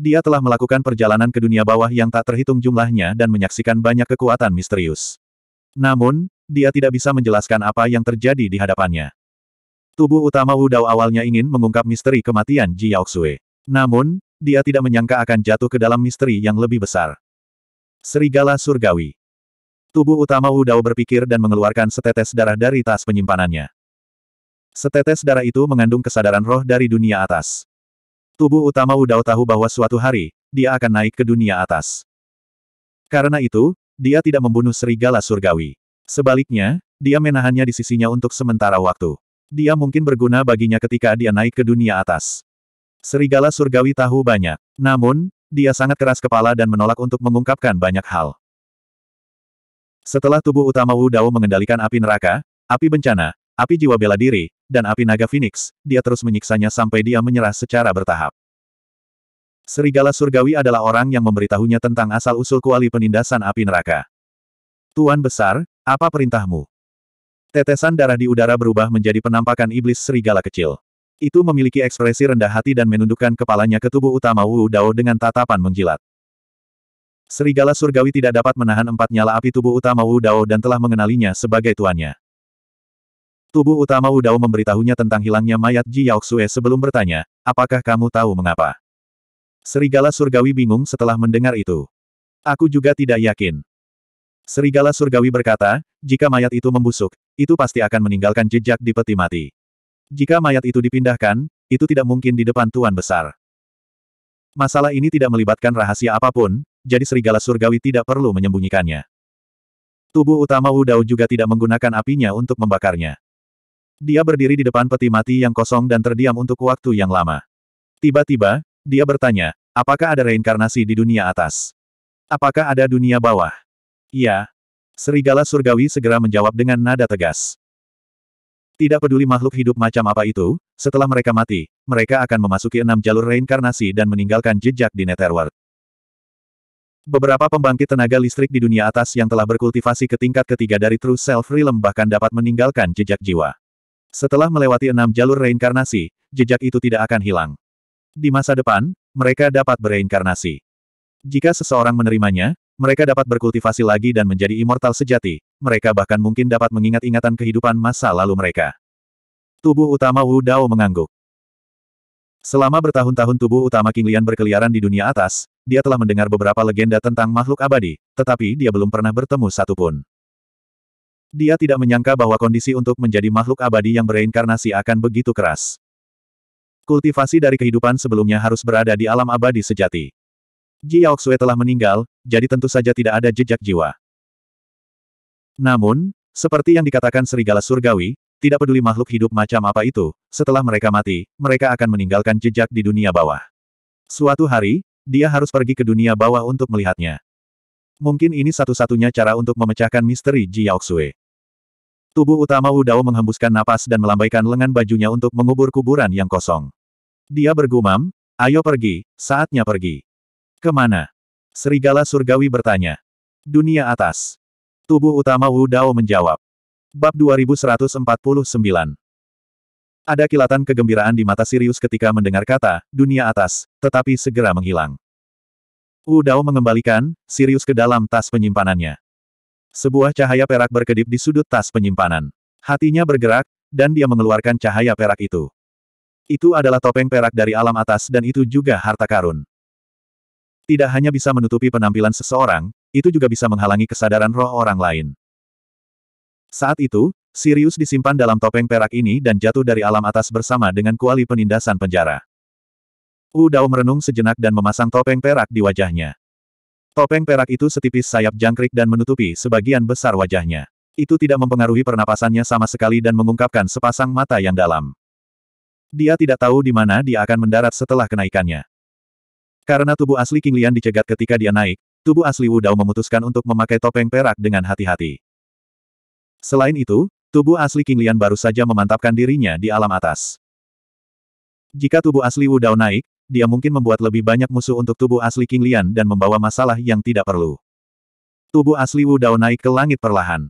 Dia telah melakukan perjalanan ke dunia bawah yang tak terhitung jumlahnya dan menyaksikan banyak kekuatan misterius. Namun, dia tidak bisa menjelaskan apa yang terjadi di hadapannya. Tubuh utama Wu Dao awalnya ingin mengungkap misteri kematian Ji Xue. Namun, dia tidak menyangka akan jatuh ke dalam misteri yang lebih besar. Serigala Surgawi Tubuh utama Wu Dao berpikir dan mengeluarkan setetes darah dari tas penyimpanannya. Setetes darah itu mengandung kesadaran roh dari dunia atas. Tubuh utama Wu Dao tahu bahwa suatu hari, dia akan naik ke dunia atas. Karena itu, dia tidak membunuh serigala surgawi. Sebaliknya, dia menahannya di sisinya untuk sementara waktu. Dia mungkin berguna baginya ketika dia naik ke dunia atas. Serigala surgawi tahu banyak. Namun, dia sangat keras kepala dan menolak untuk mengungkapkan banyak hal. Setelah tubuh utama Wu Dao mengendalikan api neraka, api bencana, api jiwa bela diri, dan api naga Phoenix, dia terus menyiksanya sampai dia menyerah secara bertahap. Serigala surgawi adalah orang yang memberitahunya tentang asal-usul kuali penindasan api neraka. Tuan besar, apa perintahmu? Tetesan darah di udara berubah menjadi penampakan iblis serigala kecil. Itu memiliki ekspresi rendah hati dan menundukkan kepalanya ke tubuh utama Wu Dao dengan tatapan menjilat. Serigala surgawi tidak dapat menahan empat nyala api tubuh utama Wu Dao dan telah mengenalinya sebagai tuannya. Tubuh utama Wu Dao memberitahunya tentang hilangnya mayat Ji Yaoxue sebelum bertanya, apakah kamu tahu mengapa? Serigala surgawi bingung setelah mendengar itu. Aku juga tidak yakin. Serigala surgawi berkata, jika mayat itu membusuk, itu pasti akan meninggalkan jejak di peti mati. Jika mayat itu dipindahkan, itu tidak mungkin di depan Tuan Besar. Masalah ini tidak melibatkan rahasia apapun, jadi serigala surgawi tidak perlu menyembunyikannya. Tubuh utama Wu Dao juga tidak menggunakan apinya untuk membakarnya. Dia berdiri di depan peti mati yang kosong dan terdiam untuk waktu yang lama. Tiba-tiba, dia bertanya, apakah ada reinkarnasi di dunia atas? Apakah ada dunia bawah? Ya, Serigala surgawi segera menjawab dengan nada tegas. Tidak peduli makhluk hidup macam apa itu, setelah mereka mati, mereka akan memasuki enam jalur reinkarnasi dan meninggalkan jejak di Netherworld. Beberapa pembangkit tenaga listrik di dunia atas yang telah berkultivasi ke tingkat ketiga dari True Self Realm bahkan dapat meninggalkan jejak jiwa. Setelah melewati enam jalur reinkarnasi, jejak itu tidak akan hilang. Di masa depan, mereka dapat bereinkarnasi. Jika seseorang menerimanya, mereka dapat berkultivasi lagi dan menjadi immortal sejati, mereka bahkan mungkin dapat mengingat ingatan kehidupan masa lalu mereka. Tubuh utama Wu Dao mengangguk. Selama bertahun-tahun tubuh utama King Lian berkeliaran di dunia atas, dia telah mendengar beberapa legenda tentang makhluk abadi, tetapi dia belum pernah bertemu satupun. Dia tidak menyangka bahwa kondisi untuk menjadi makhluk abadi yang bereinkarnasi akan begitu keras. Kultivasi dari kehidupan sebelumnya harus berada di alam abadi sejati. Ji Yaoxue telah meninggal, jadi tentu saja tidak ada jejak jiwa. Namun, seperti yang dikatakan serigala surgawi, tidak peduli makhluk hidup macam apa itu, setelah mereka mati, mereka akan meninggalkan jejak di dunia bawah. Suatu hari, dia harus pergi ke dunia bawah untuk melihatnya. Mungkin ini satu-satunya cara untuk memecahkan misteri Ji Yaoxue. Tubuh utama Wu Dao menghembuskan napas dan melambaikan lengan bajunya untuk mengubur kuburan yang kosong. Dia bergumam, ayo pergi, saatnya pergi. Kemana? Serigala surgawi bertanya. Dunia atas. Tubuh utama Wu Dao menjawab. Bab 2149. Ada kilatan kegembiraan di mata Sirius ketika mendengar kata, dunia atas, tetapi segera menghilang. Wu Dao mengembalikan, Sirius ke dalam tas penyimpanannya. Sebuah cahaya perak berkedip di sudut tas penyimpanan. Hatinya bergerak, dan dia mengeluarkan cahaya perak itu. Itu adalah topeng perak dari alam atas dan itu juga harta karun. Tidak hanya bisa menutupi penampilan seseorang, itu juga bisa menghalangi kesadaran roh orang lain. Saat itu, Sirius disimpan dalam topeng perak ini dan jatuh dari alam atas bersama dengan kuali penindasan penjara. U Dao merenung sejenak dan memasang topeng perak di wajahnya. Topeng perak itu setipis sayap jangkrik dan menutupi sebagian besar wajahnya. Itu tidak mempengaruhi pernapasannya sama sekali dan mengungkapkan sepasang mata yang dalam. Dia tidak tahu di mana dia akan mendarat setelah kenaikannya. Karena tubuh asli King Lian dicegat ketika dia naik, tubuh asli Wu Dao memutuskan untuk memakai topeng perak dengan hati-hati. Selain itu, tubuh asli King Lian baru saja memantapkan dirinya di alam atas. Jika tubuh asli Wu Dao naik, dia mungkin membuat lebih banyak musuh untuk tubuh asli King Lian dan membawa masalah yang tidak perlu. Tubuh asli Wu Dao naik ke langit perlahan.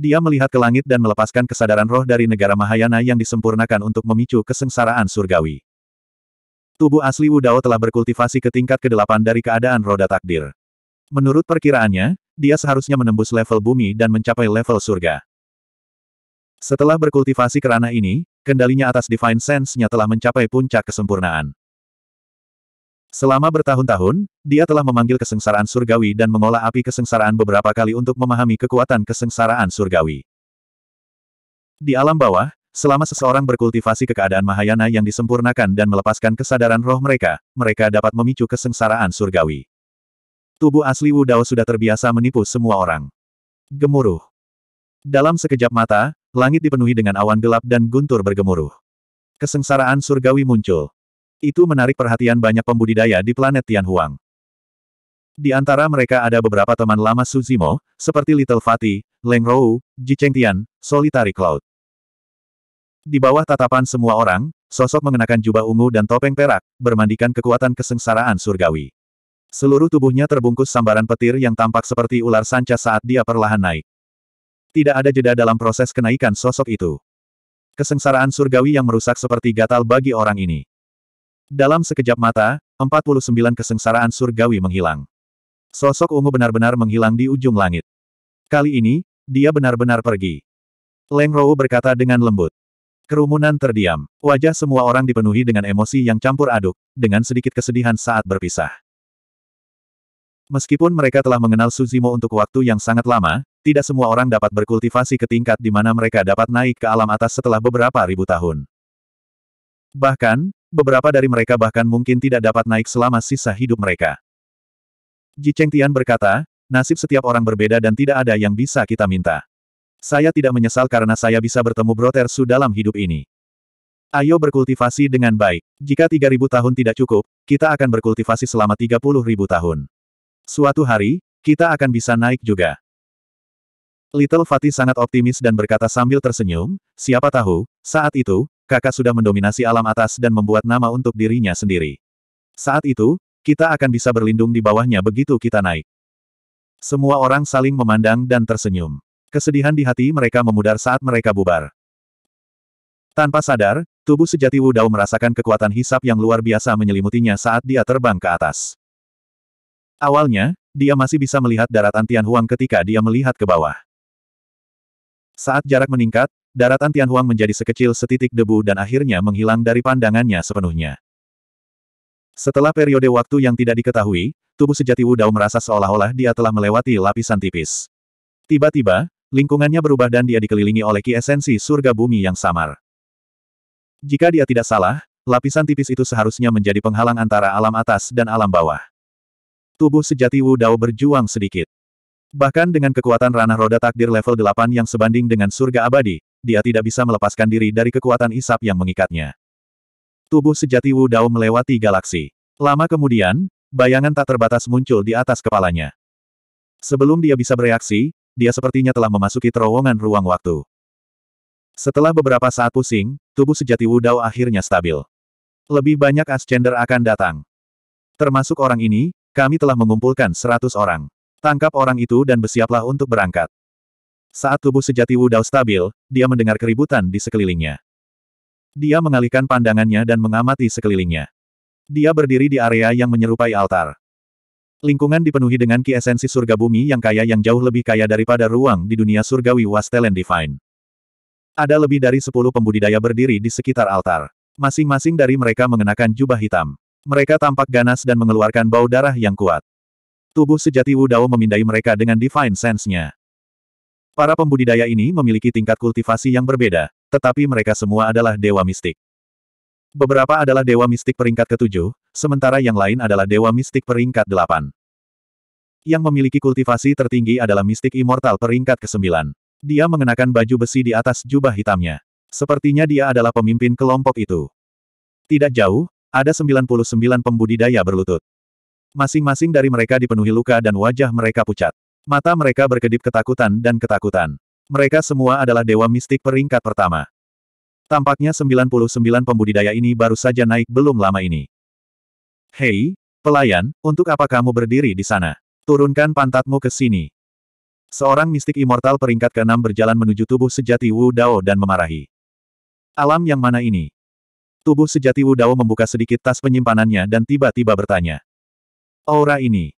Dia melihat ke langit dan melepaskan kesadaran roh dari negara Mahayana yang disempurnakan untuk memicu kesengsaraan surgawi. Tubuh asli Wudao telah berkultivasi ke tingkat ke-8 dari keadaan roda takdir. Menurut perkiraannya, dia seharusnya menembus level bumi dan mencapai level surga. Setelah berkultivasi ke ranah ini, kendalinya atas Divine Sense-nya telah mencapai puncak kesempurnaan. Selama bertahun-tahun, dia telah memanggil kesengsaraan surgawi dan mengolah api kesengsaraan beberapa kali untuk memahami kekuatan kesengsaraan surgawi. Di alam bawah, Selama seseorang berkultivasi ke keadaan Mahayana yang disempurnakan dan melepaskan kesadaran roh mereka, mereka dapat memicu kesengsaraan surgawi. Tubuh asli Wu Dao sudah terbiasa menipu semua orang. Gemuruh. Dalam sekejap mata, langit dipenuhi dengan awan gelap dan guntur bergemuruh. Kesengsaraan surgawi muncul. Itu menarik perhatian banyak pembudidaya di planet Tianhuang. Di antara mereka ada beberapa teman lama Suzimo, seperti Little Fatih, Leng Rou, Ji Tian, Solitary Cloud. Di bawah tatapan semua orang, sosok mengenakan jubah ungu dan topeng perak, bermandikan kekuatan kesengsaraan surgawi. Seluruh tubuhnya terbungkus sambaran petir yang tampak seperti ular sanca saat dia perlahan naik. Tidak ada jeda dalam proses kenaikan sosok itu. Kesengsaraan surgawi yang merusak seperti gatal bagi orang ini. Dalam sekejap mata, 49 kesengsaraan surgawi menghilang. Sosok ungu benar-benar menghilang di ujung langit. Kali ini, dia benar-benar pergi. Leng Rou berkata dengan lembut. Kerumunan terdiam. Wajah semua orang dipenuhi dengan emosi yang campur aduk, dengan sedikit kesedihan saat berpisah. Meskipun mereka telah mengenal Suzimo untuk waktu yang sangat lama, tidak semua orang dapat berkultivasi ke tingkat di mana mereka dapat naik ke alam atas setelah beberapa ribu tahun. Bahkan, beberapa dari mereka bahkan mungkin tidak dapat naik selama sisa hidup mereka. Ji Tian berkata, nasib setiap orang berbeda dan tidak ada yang bisa kita minta. Saya tidak menyesal karena saya bisa bertemu Bro su dalam hidup ini. Ayo berkultivasi dengan baik. Jika 3000 tahun tidak cukup, kita akan berkultivasi selama 30.000 tahun. Suatu hari, kita akan bisa naik juga. Little Fatih sangat optimis dan berkata sambil tersenyum, siapa tahu, saat itu, kakak sudah mendominasi alam atas dan membuat nama untuk dirinya sendiri. Saat itu, kita akan bisa berlindung di bawahnya begitu kita naik. Semua orang saling memandang dan tersenyum. Kesedihan di hati mereka memudar saat mereka bubar. Tanpa sadar, tubuh sejati Wu Dao merasakan kekuatan hisap yang luar biasa menyelimutinya saat dia terbang ke atas. Awalnya, dia masih bisa melihat daratan Tian Huang ketika dia melihat ke bawah. Saat jarak meningkat, daratan Tian Huang menjadi sekecil setitik debu dan akhirnya menghilang dari pandangannya sepenuhnya. Setelah periode waktu yang tidak diketahui, tubuh sejati Wu Dao merasa seolah-olah dia telah melewati lapisan tipis. Tiba-tiba, Lingkungannya berubah dan dia dikelilingi oleh ki esensi surga bumi yang samar. Jika dia tidak salah, lapisan tipis itu seharusnya menjadi penghalang antara alam atas dan alam bawah. Tubuh sejati Wu Dao berjuang sedikit. Bahkan dengan kekuatan ranah roda takdir level 8 yang sebanding dengan surga abadi, dia tidak bisa melepaskan diri dari kekuatan isap yang mengikatnya. Tubuh sejati Wu Dao melewati galaksi. Lama kemudian, bayangan tak terbatas muncul di atas kepalanya. Sebelum dia bisa bereaksi, dia sepertinya telah memasuki terowongan ruang waktu. Setelah beberapa saat pusing, tubuh sejati Wudao akhirnya stabil. Lebih banyak Ascender akan datang. Termasuk orang ini, kami telah mengumpulkan seratus orang. Tangkap orang itu dan bersiaplah untuk berangkat. Saat tubuh sejati Wudao stabil, dia mendengar keributan di sekelilingnya. Dia mengalihkan pandangannya dan mengamati sekelilingnya. Dia berdiri di area yang menyerupai altar. Lingkungan dipenuhi dengan ki esensi surga bumi yang kaya yang jauh lebih kaya daripada ruang di dunia surgawi Wastelen Divine. Ada lebih dari sepuluh pembudidaya berdiri di sekitar altar. Masing-masing dari mereka mengenakan jubah hitam. Mereka tampak ganas dan mengeluarkan bau darah yang kuat. Tubuh sejati Wudao memindai mereka dengan Divine Sense-nya. Para pembudidaya ini memiliki tingkat kultivasi yang berbeda, tetapi mereka semua adalah dewa mistik. Beberapa adalah dewa mistik peringkat ketujuh, sementara yang lain adalah dewa mistik peringkat delapan. Yang memiliki kultivasi tertinggi adalah mistik immortal peringkat kesembilan. Dia mengenakan baju besi di atas jubah hitamnya. Sepertinya dia adalah pemimpin kelompok itu. Tidak jauh, ada 99 pembudidaya berlutut. Masing-masing dari mereka dipenuhi luka dan wajah mereka pucat. Mata mereka berkedip ketakutan dan ketakutan. Mereka semua adalah dewa mistik peringkat pertama. Tampaknya 99 pembudidaya ini baru saja naik belum lama ini. Hei, pelayan, untuk apa kamu berdiri di sana? Turunkan pantatmu ke sini. Seorang mistik immortal peringkat ke-6 berjalan menuju tubuh sejati Wu Dao dan memarahi. Alam yang mana ini? Tubuh sejati Wu Dao membuka sedikit tas penyimpanannya dan tiba-tiba bertanya. Aura ini.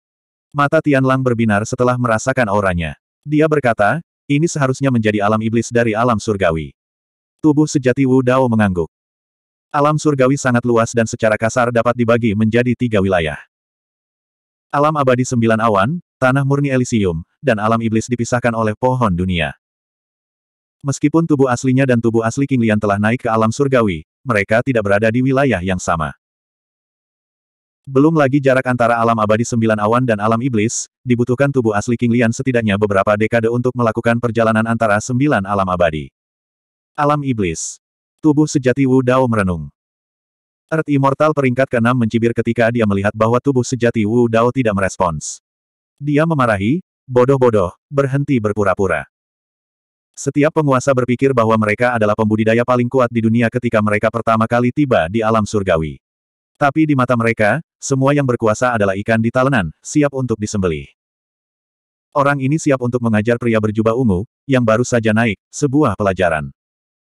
Mata Tian Lang berbinar setelah merasakan auranya. Dia berkata, ini seharusnya menjadi alam iblis dari alam surgawi. Tubuh sejati Wu Dao mengangguk. Alam surgawi sangat luas dan secara kasar dapat dibagi menjadi tiga wilayah. Alam abadi sembilan awan, tanah murni Elysium, dan alam iblis dipisahkan oleh pohon dunia. Meskipun tubuh aslinya dan tubuh asli King Lian telah naik ke alam surgawi, mereka tidak berada di wilayah yang sama. Belum lagi jarak antara alam abadi sembilan awan dan alam iblis, dibutuhkan tubuh asli King Lian setidaknya beberapa dekade untuk melakukan perjalanan antara sembilan alam abadi. Alam Iblis. Tubuh sejati Wu Dao merenung. Earth Immortal peringkat ke-6 mencibir ketika dia melihat bahwa tubuh sejati Wu Dao tidak merespons. Dia memarahi, bodoh-bodoh, berhenti berpura-pura. Setiap penguasa berpikir bahwa mereka adalah pembudidaya paling kuat di dunia ketika mereka pertama kali tiba di alam surgawi. Tapi di mata mereka, semua yang berkuasa adalah ikan di talenan, siap untuk disembelih. Orang ini siap untuk mengajar pria berjubah ungu, yang baru saja naik, sebuah pelajaran.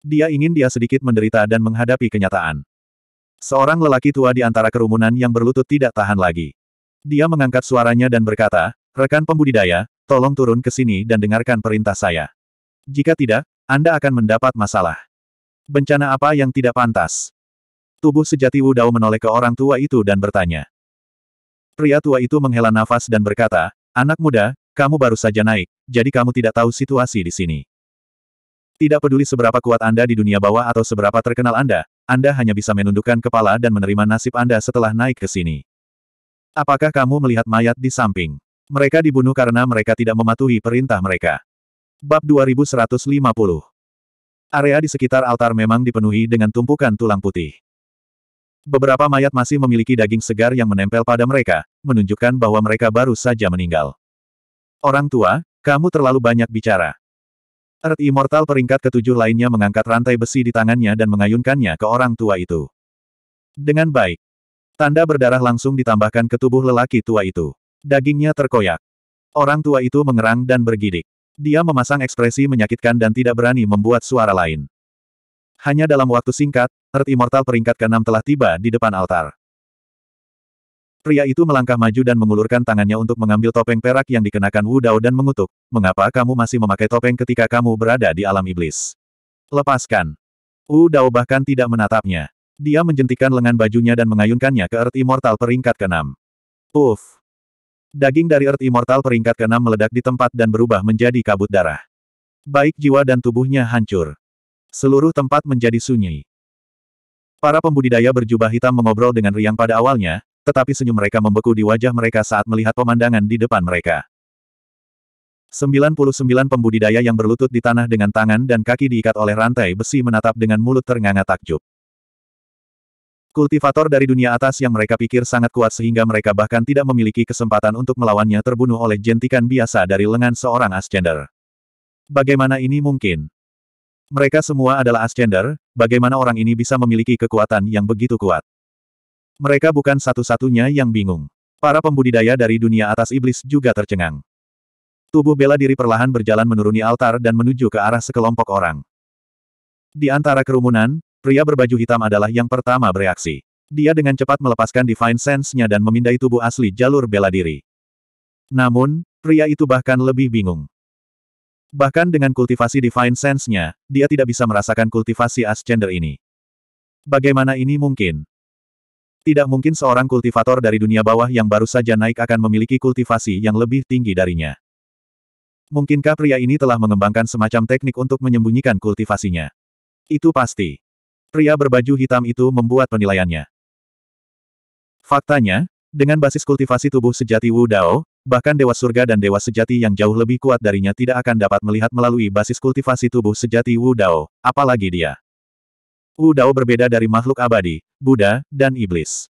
Dia ingin dia sedikit menderita dan menghadapi kenyataan. Seorang lelaki tua di antara kerumunan yang berlutut tidak tahan lagi. Dia mengangkat suaranya dan berkata, Rekan pembudidaya, tolong turun ke sini dan dengarkan perintah saya. Jika tidak, Anda akan mendapat masalah. Bencana apa yang tidak pantas? Tubuh sejati Wudao menoleh ke orang tua itu dan bertanya. Pria tua itu menghela nafas dan berkata, Anak muda, kamu baru saja naik, jadi kamu tidak tahu situasi di sini. Tidak peduli seberapa kuat Anda di dunia bawah atau seberapa terkenal Anda, Anda hanya bisa menundukkan kepala dan menerima nasib Anda setelah naik ke sini. Apakah kamu melihat mayat di samping? Mereka dibunuh karena mereka tidak mematuhi perintah mereka. Bab 2150 Area di sekitar altar memang dipenuhi dengan tumpukan tulang putih. Beberapa mayat masih memiliki daging segar yang menempel pada mereka, menunjukkan bahwa mereka baru saja meninggal. Orang tua, kamu terlalu banyak bicara. Earth Immortal peringkat ketujuh lainnya mengangkat rantai besi di tangannya dan mengayunkannya ke orang tua itu. Dengan baik. Tanda berdarah langsung ditambahkan ke tubuh lelaki tua itu. Dagingnya terkoyak. Orang tua itu mengerang dan bergidik. Dia memasang ekspresi menyakitkan dan tidak berani membuat suara lain. Hanya dalam waktu singkat, Earth Immortal peringkat ke-6 telah tiba di depan altar. Pria itu melangkah maju dan mengulurkan tangannya untuk mengambil topeng perak yang dikenakan Wu Dao dan mengutuk, mengapa kamu masih memakai topeng ketika kamu berada di alam iblis? Lepaskan. Wu Dao bahkan tidak menatapnya. Dia menjentikan lengan bajunya dan mengayunkannya ke Earth Immortal peringkat ke-6. Uff. Daging dari Earth Immortal peringkat ke-6 meledak di tempat dan berubah menjadi kabut darah. Baik jiwa dan tubuhnya hancur. Seluruh tempat menjadi sunyi. Para pembudidaya berjubah hitam mengobrol dengan riang pada awalnya, tetapi senyum mereka membeku di wajah mereka saat melihat pemandangan di depan mereka. 99 pembudidaya yang berlutut di tanah dengan tangan dan kaki diikat oleh rantai besi menatap dengan mulut ternganga takjub. Kultivator dari dunia atas yang mereka pikir sangat kuat sehingga mereka bahkan tidak memiliki kesempatan untuk melawannya terbunuh oleh jentikan biasa dari lengan seorang Ascender. Bagaimana ini mungkin? Mereka semua adalah Ascender, bagaimana orang ini bisa memiliki kekuatan yang begitu kuat? Mereka bukan satu-satunya yang bingung. Para pembudidaya dari dunia atas iblis juga tercengang. Tubuh bela diri perlahan berjalan menuruni altar dan menuju ke arah sekelompok orang. Di antara kerumunan, pria berbaju hitam adalah yang pertama bereaksi. Dia dengan cepat melepaskan Divine Sense-nya dan memindai tubuh asli jalur bela diri. Namun, pria itu bahkan lebih bingung. Bahkan dengan kultivasi Divine Sense-nya, dia tidak bisa merasakan kultivasi Ascender ini. Bagaimana ini mungkin? Tidak mungkin seorang kultivator dari dunia bawah yang baru saja naik akan memiliki kultivasi yang lebih tinggi darinya. Mungkinkah pria ini telah mengembangkan semacam teknik untuk menyembunyikan kultivasinya? Itu pasti. Pria berbaju hitam itu membuat penilaiannya. Faktanya, dengan basis kultivasi tubuh sejati Wu Dao, bahkan Dewa Surga dan Dewa Sejati yang jauh lebih kuat darinya tidak akan dapat melihat melalui basis kultivasi tubuh sejati Wu Dao, apalagi dia. Wu Dao berbeda dari makhluk abadi, Buddha, dan Iblis.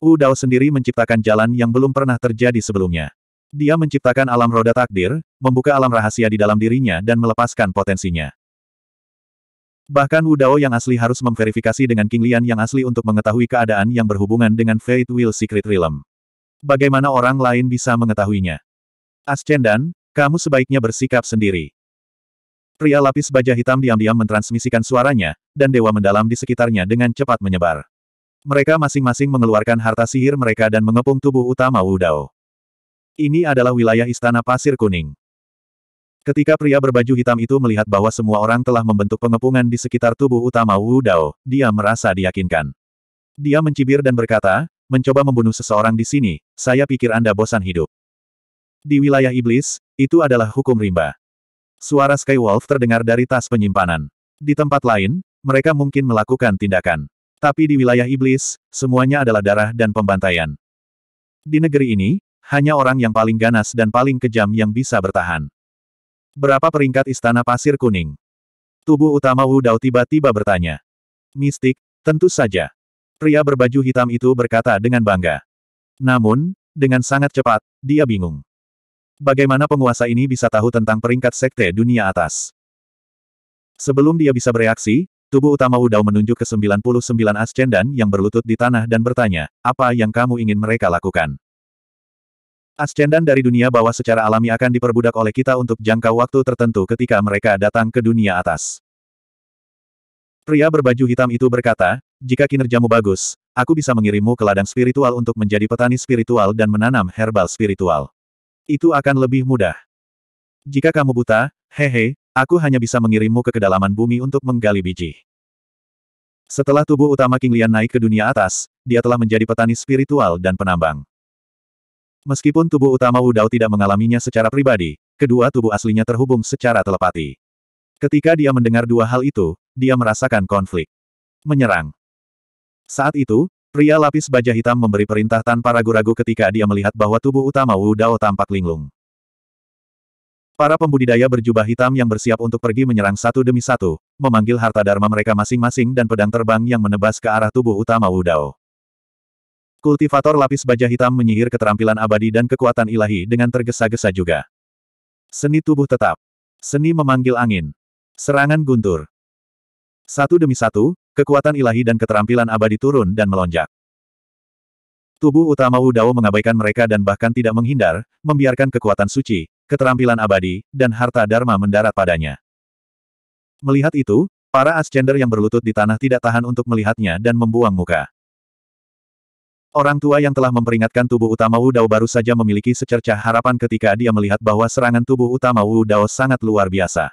Wu Dao sendiri menciptakan jalan yang belum pernah terjadi sebelumnya. Dia menciptakan alam roda takdir, membuka alam rahasia di dalam dirinya dan melepaskan potensinya. Bahkan Wu Dao yang asli harus memverifikasi dengan King Lian yang asli untuk mengetahui keadaan yang berhubungan dengan Fate Will Secret Realm. Bagaimana orang lain bisa mengetahuinya? Ascendan, kamu sebaiknya bersikap sendiri. Pria lapis baja hitam diam-diam mentransmisikan suaranya, dan dewa mendalam di sekitarnya dengan cepat menyebar. Mereka masing-masing mengeluarkan harta sihir mereka dan mengepung tubuh utama Wu Dao. Ini adalah wilayah Istana Pasir Kuning. Ketika pria berbaju hitam itu melihat bahwa semua orang telah membentuk pengepungan di sekitar tubuh utama Wu Dao, dia merasa diyakinkan. Dia mencibir dan berkata, mencoba membunuh seseorang di sini, saya pikir Anda bosan hidup. Di wilayah iblis, itu adalah hukum rimba. Suara Sky Wolf terdengar dari tas penyimpanan. Di tempat lain, mereka mungkin melakukan tindakan. Tapi di wilayah iblis, semuanya adalah darah dan pembantaian. Di negeri ini, hanya orang yang paling ganas dan paling kejam yang bisa bertahan. Berapa peringkat istana pasir kuning? Tubuh utama Wu Dao tiba-tiba bertanya. Mistik, tentu saja. Pria berbaju hitam itu berkata dengan bangga. Namun, dengan sangat cepat, dia bingung. Bagaimana penguasa ini bisa tahu tentang peringkat sekte dunia atas? Sebelum dia bisa bereaksi, tubuh utama Udao menunjuk ke 99 Ascendan yang berlutut di tanah dan bertanya, apa yang kamu ingin mereka lakukan? Ascendan dari dunia bawah secara alami akan diperbudak oleh kita untuk jangka waktu tertentu ketika mereka datang ke dunia atas. Pria berbaju hitam itu berkata, jika kinerjamu bagus, aku bisa mengirimmu ke ladang spiritual untuk menjadi petani spiritual dan menanam herbal spiritual. Itu akan lebih mudah. Jika kamu buta, hehe, aku hanya bisa mengirimmu ke kedalaman bumi untuk menggali biji. Setelah tubuh utama King Lian naik ke dunia atas, dia telah menjadi petani spiritual dan penambang. Meskipun tubuh utama Dao tidak mengalaminya secara pribadi, kedua tubuh aslinya terhubung secara telepati. Ketika dia mendengar dua hal itu, dia merasakan konflik. Menyerang. Saat itu, Pria lapis baja hitam memberi perintah tanpa ragu-ragu ketika dia melihat bahwa tubuh utama Wu Dao tampak linglung. Para pembudidaya berjubah hitam yang bersiap untuk pergi menyerang satu demi satu, memanggil harta dharma mereka masing-masing dan pedang terbang yang menebas ke arah tubuh utama Wu Dao. Kultivator lapis baja hitam menyihir keterampilan abadi dan kekuatan ilahi dengan tergesa-gesa juga. Seni tubuh tetap. Seni memanggil angin. Serangan guntur. Satu demi satu, kekuatan ilahi dan keterampilan abadi turun dan melonjak. Tubuh utama Wu Dao mengabaikan mereka dan bahkan tidak menghindar, membiarkan kekuatan suci, keterampilan abadi, dan harta dharma mendarat padanya. Melihat itu, para ascender yang berlutut di tanah tidak tahan untuk melihatnya dan membuang muka. Orang tua yang telah memperingatkan tubuh utama Wu Dao baru saja memiliki secercah harapan ketika dia melihat bahwa serangan tubuh utama Wu Dao sangat luar biasa.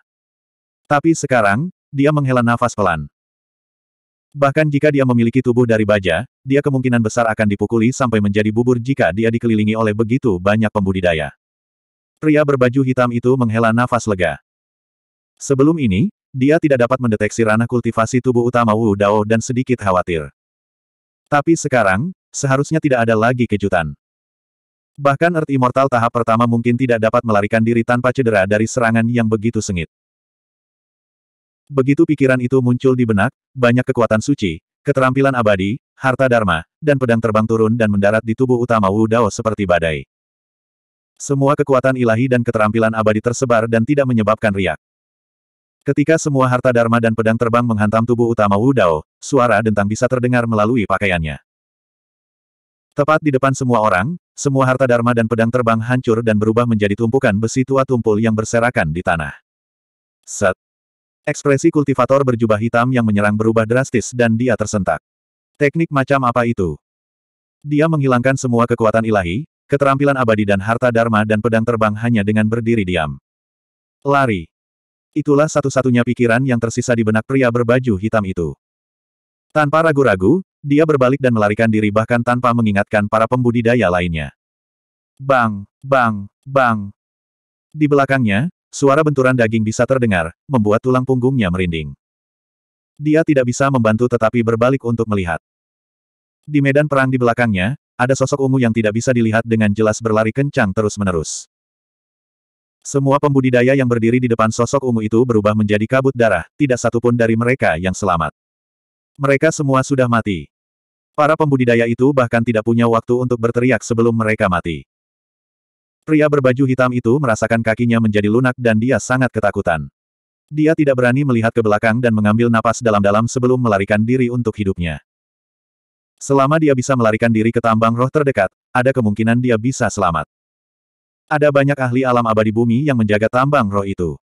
Tapi sekarang, dia menghela nafas pelan. Bahkan jika dia memiliki tubuh dari baja, dia kemungkinan besar akan dipukuli sampai menjadi bubur jika dia dikelilingi oleh begitu banyak pembudidaya. Pria berbaju hitam itu menghela nafas lega. Sebelum ini, dia tidak dapat mendeteksi ranah kultivasi tubuh utama Wu Dao dan sedikit khawatir. Tapi sekarang, seharusnya tidak ada lagi kejutan. Bahkan Earth Immortal tahap pertama mungkin tidak dapat melarikan diri tanpa cedera dari serangan yang begitu sengit. Begitu pikiran itu muncul di benak, banyak kekuatan suci, keterampilan abadi, harta dharma, dan pedang terbang turun dan mendarat di tubuh utama Wu Dao seperti badai. Semua kekuatan ilahi dan keterampilan abadi tersebar dan tidak menyebabkan riak. Ketika semua harta dharma dan pedang terbang menghantam tubuh utama Wu Dao, suara dentang bisa terdengar melalui pakaiannya. Tepat di depan semua orang, semua harta dharma dan pedang terbang hancur dan berubah menjadi tumpukan besi tua tumpul yang berserakan di tanah. Set, Ekspresi kultivator berjubah hitam yang menyerang berubah drastis dan dia tersentak. Teknik macam apa itu? Dia menghilangkan semua kekuatan ilahi, keterampilan abadi dan harta dharma dan pedang terbang hanya dengan berdiri diam. Lari. Itulah satu-satunya pikiran yang tersisa di benak pria berbaju hitam itu. Tanpa ragu-ragu, dia berbalik dan melarikan diri bahkan tanpa mengingatkan para pembudidaya lainnya. Bang, bang, bang. Di belakangnya, Suara benturan daging bisa terdengar, membuat tulang punggungnya merinding. Dia tidak bisa membantu tetapi berbalik untuk melihat. Di medan perang di belakangnya, ada sosok ungu yang tidak bisa dilihat dengan jelas berlari kencang terus-menerus. Semua pembudidaya yang berdiri di depan sosok ungu itu berubah menjadi kabut darah, tidak satupun dari mereka yang selamat. Mereka semua sudah mati. Para pembudidaya itu bahkan tidak punya waktu untuk berteriak sebelum mereka mati. Pria berbaju hitam itu merasakan kakinya menjadi lunak dan dia sangat ketakutan. Dia tidak berani melihat ke belakang dan mengambil napas dalam-dalam sebelum melarikan diri untuk hidupnya. Selama dia bisa melarikan diri ke tambang roh terdekat, ada kemungkinan dia bisa selamat. Ada banyak ahli alam abadi bumi yang menjaga tambang roh itu.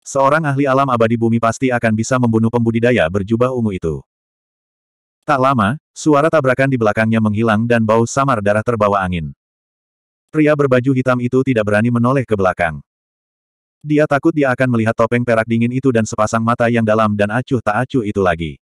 Seorang ahli alam abadi bumi pasti akan bisa membunuh pembudidaya berjubah ungu itu. Tak lama, suara tabrakan di belakangnya menghilang dan bau samar darah terbawa angin. Pria berbaju hitam itu tidak berani menoleh ke belakang. Dia takut dia akan melihat topeng perak dingin itu dan sepasang mata yang dalam dan acuh tak acuh itu lagi.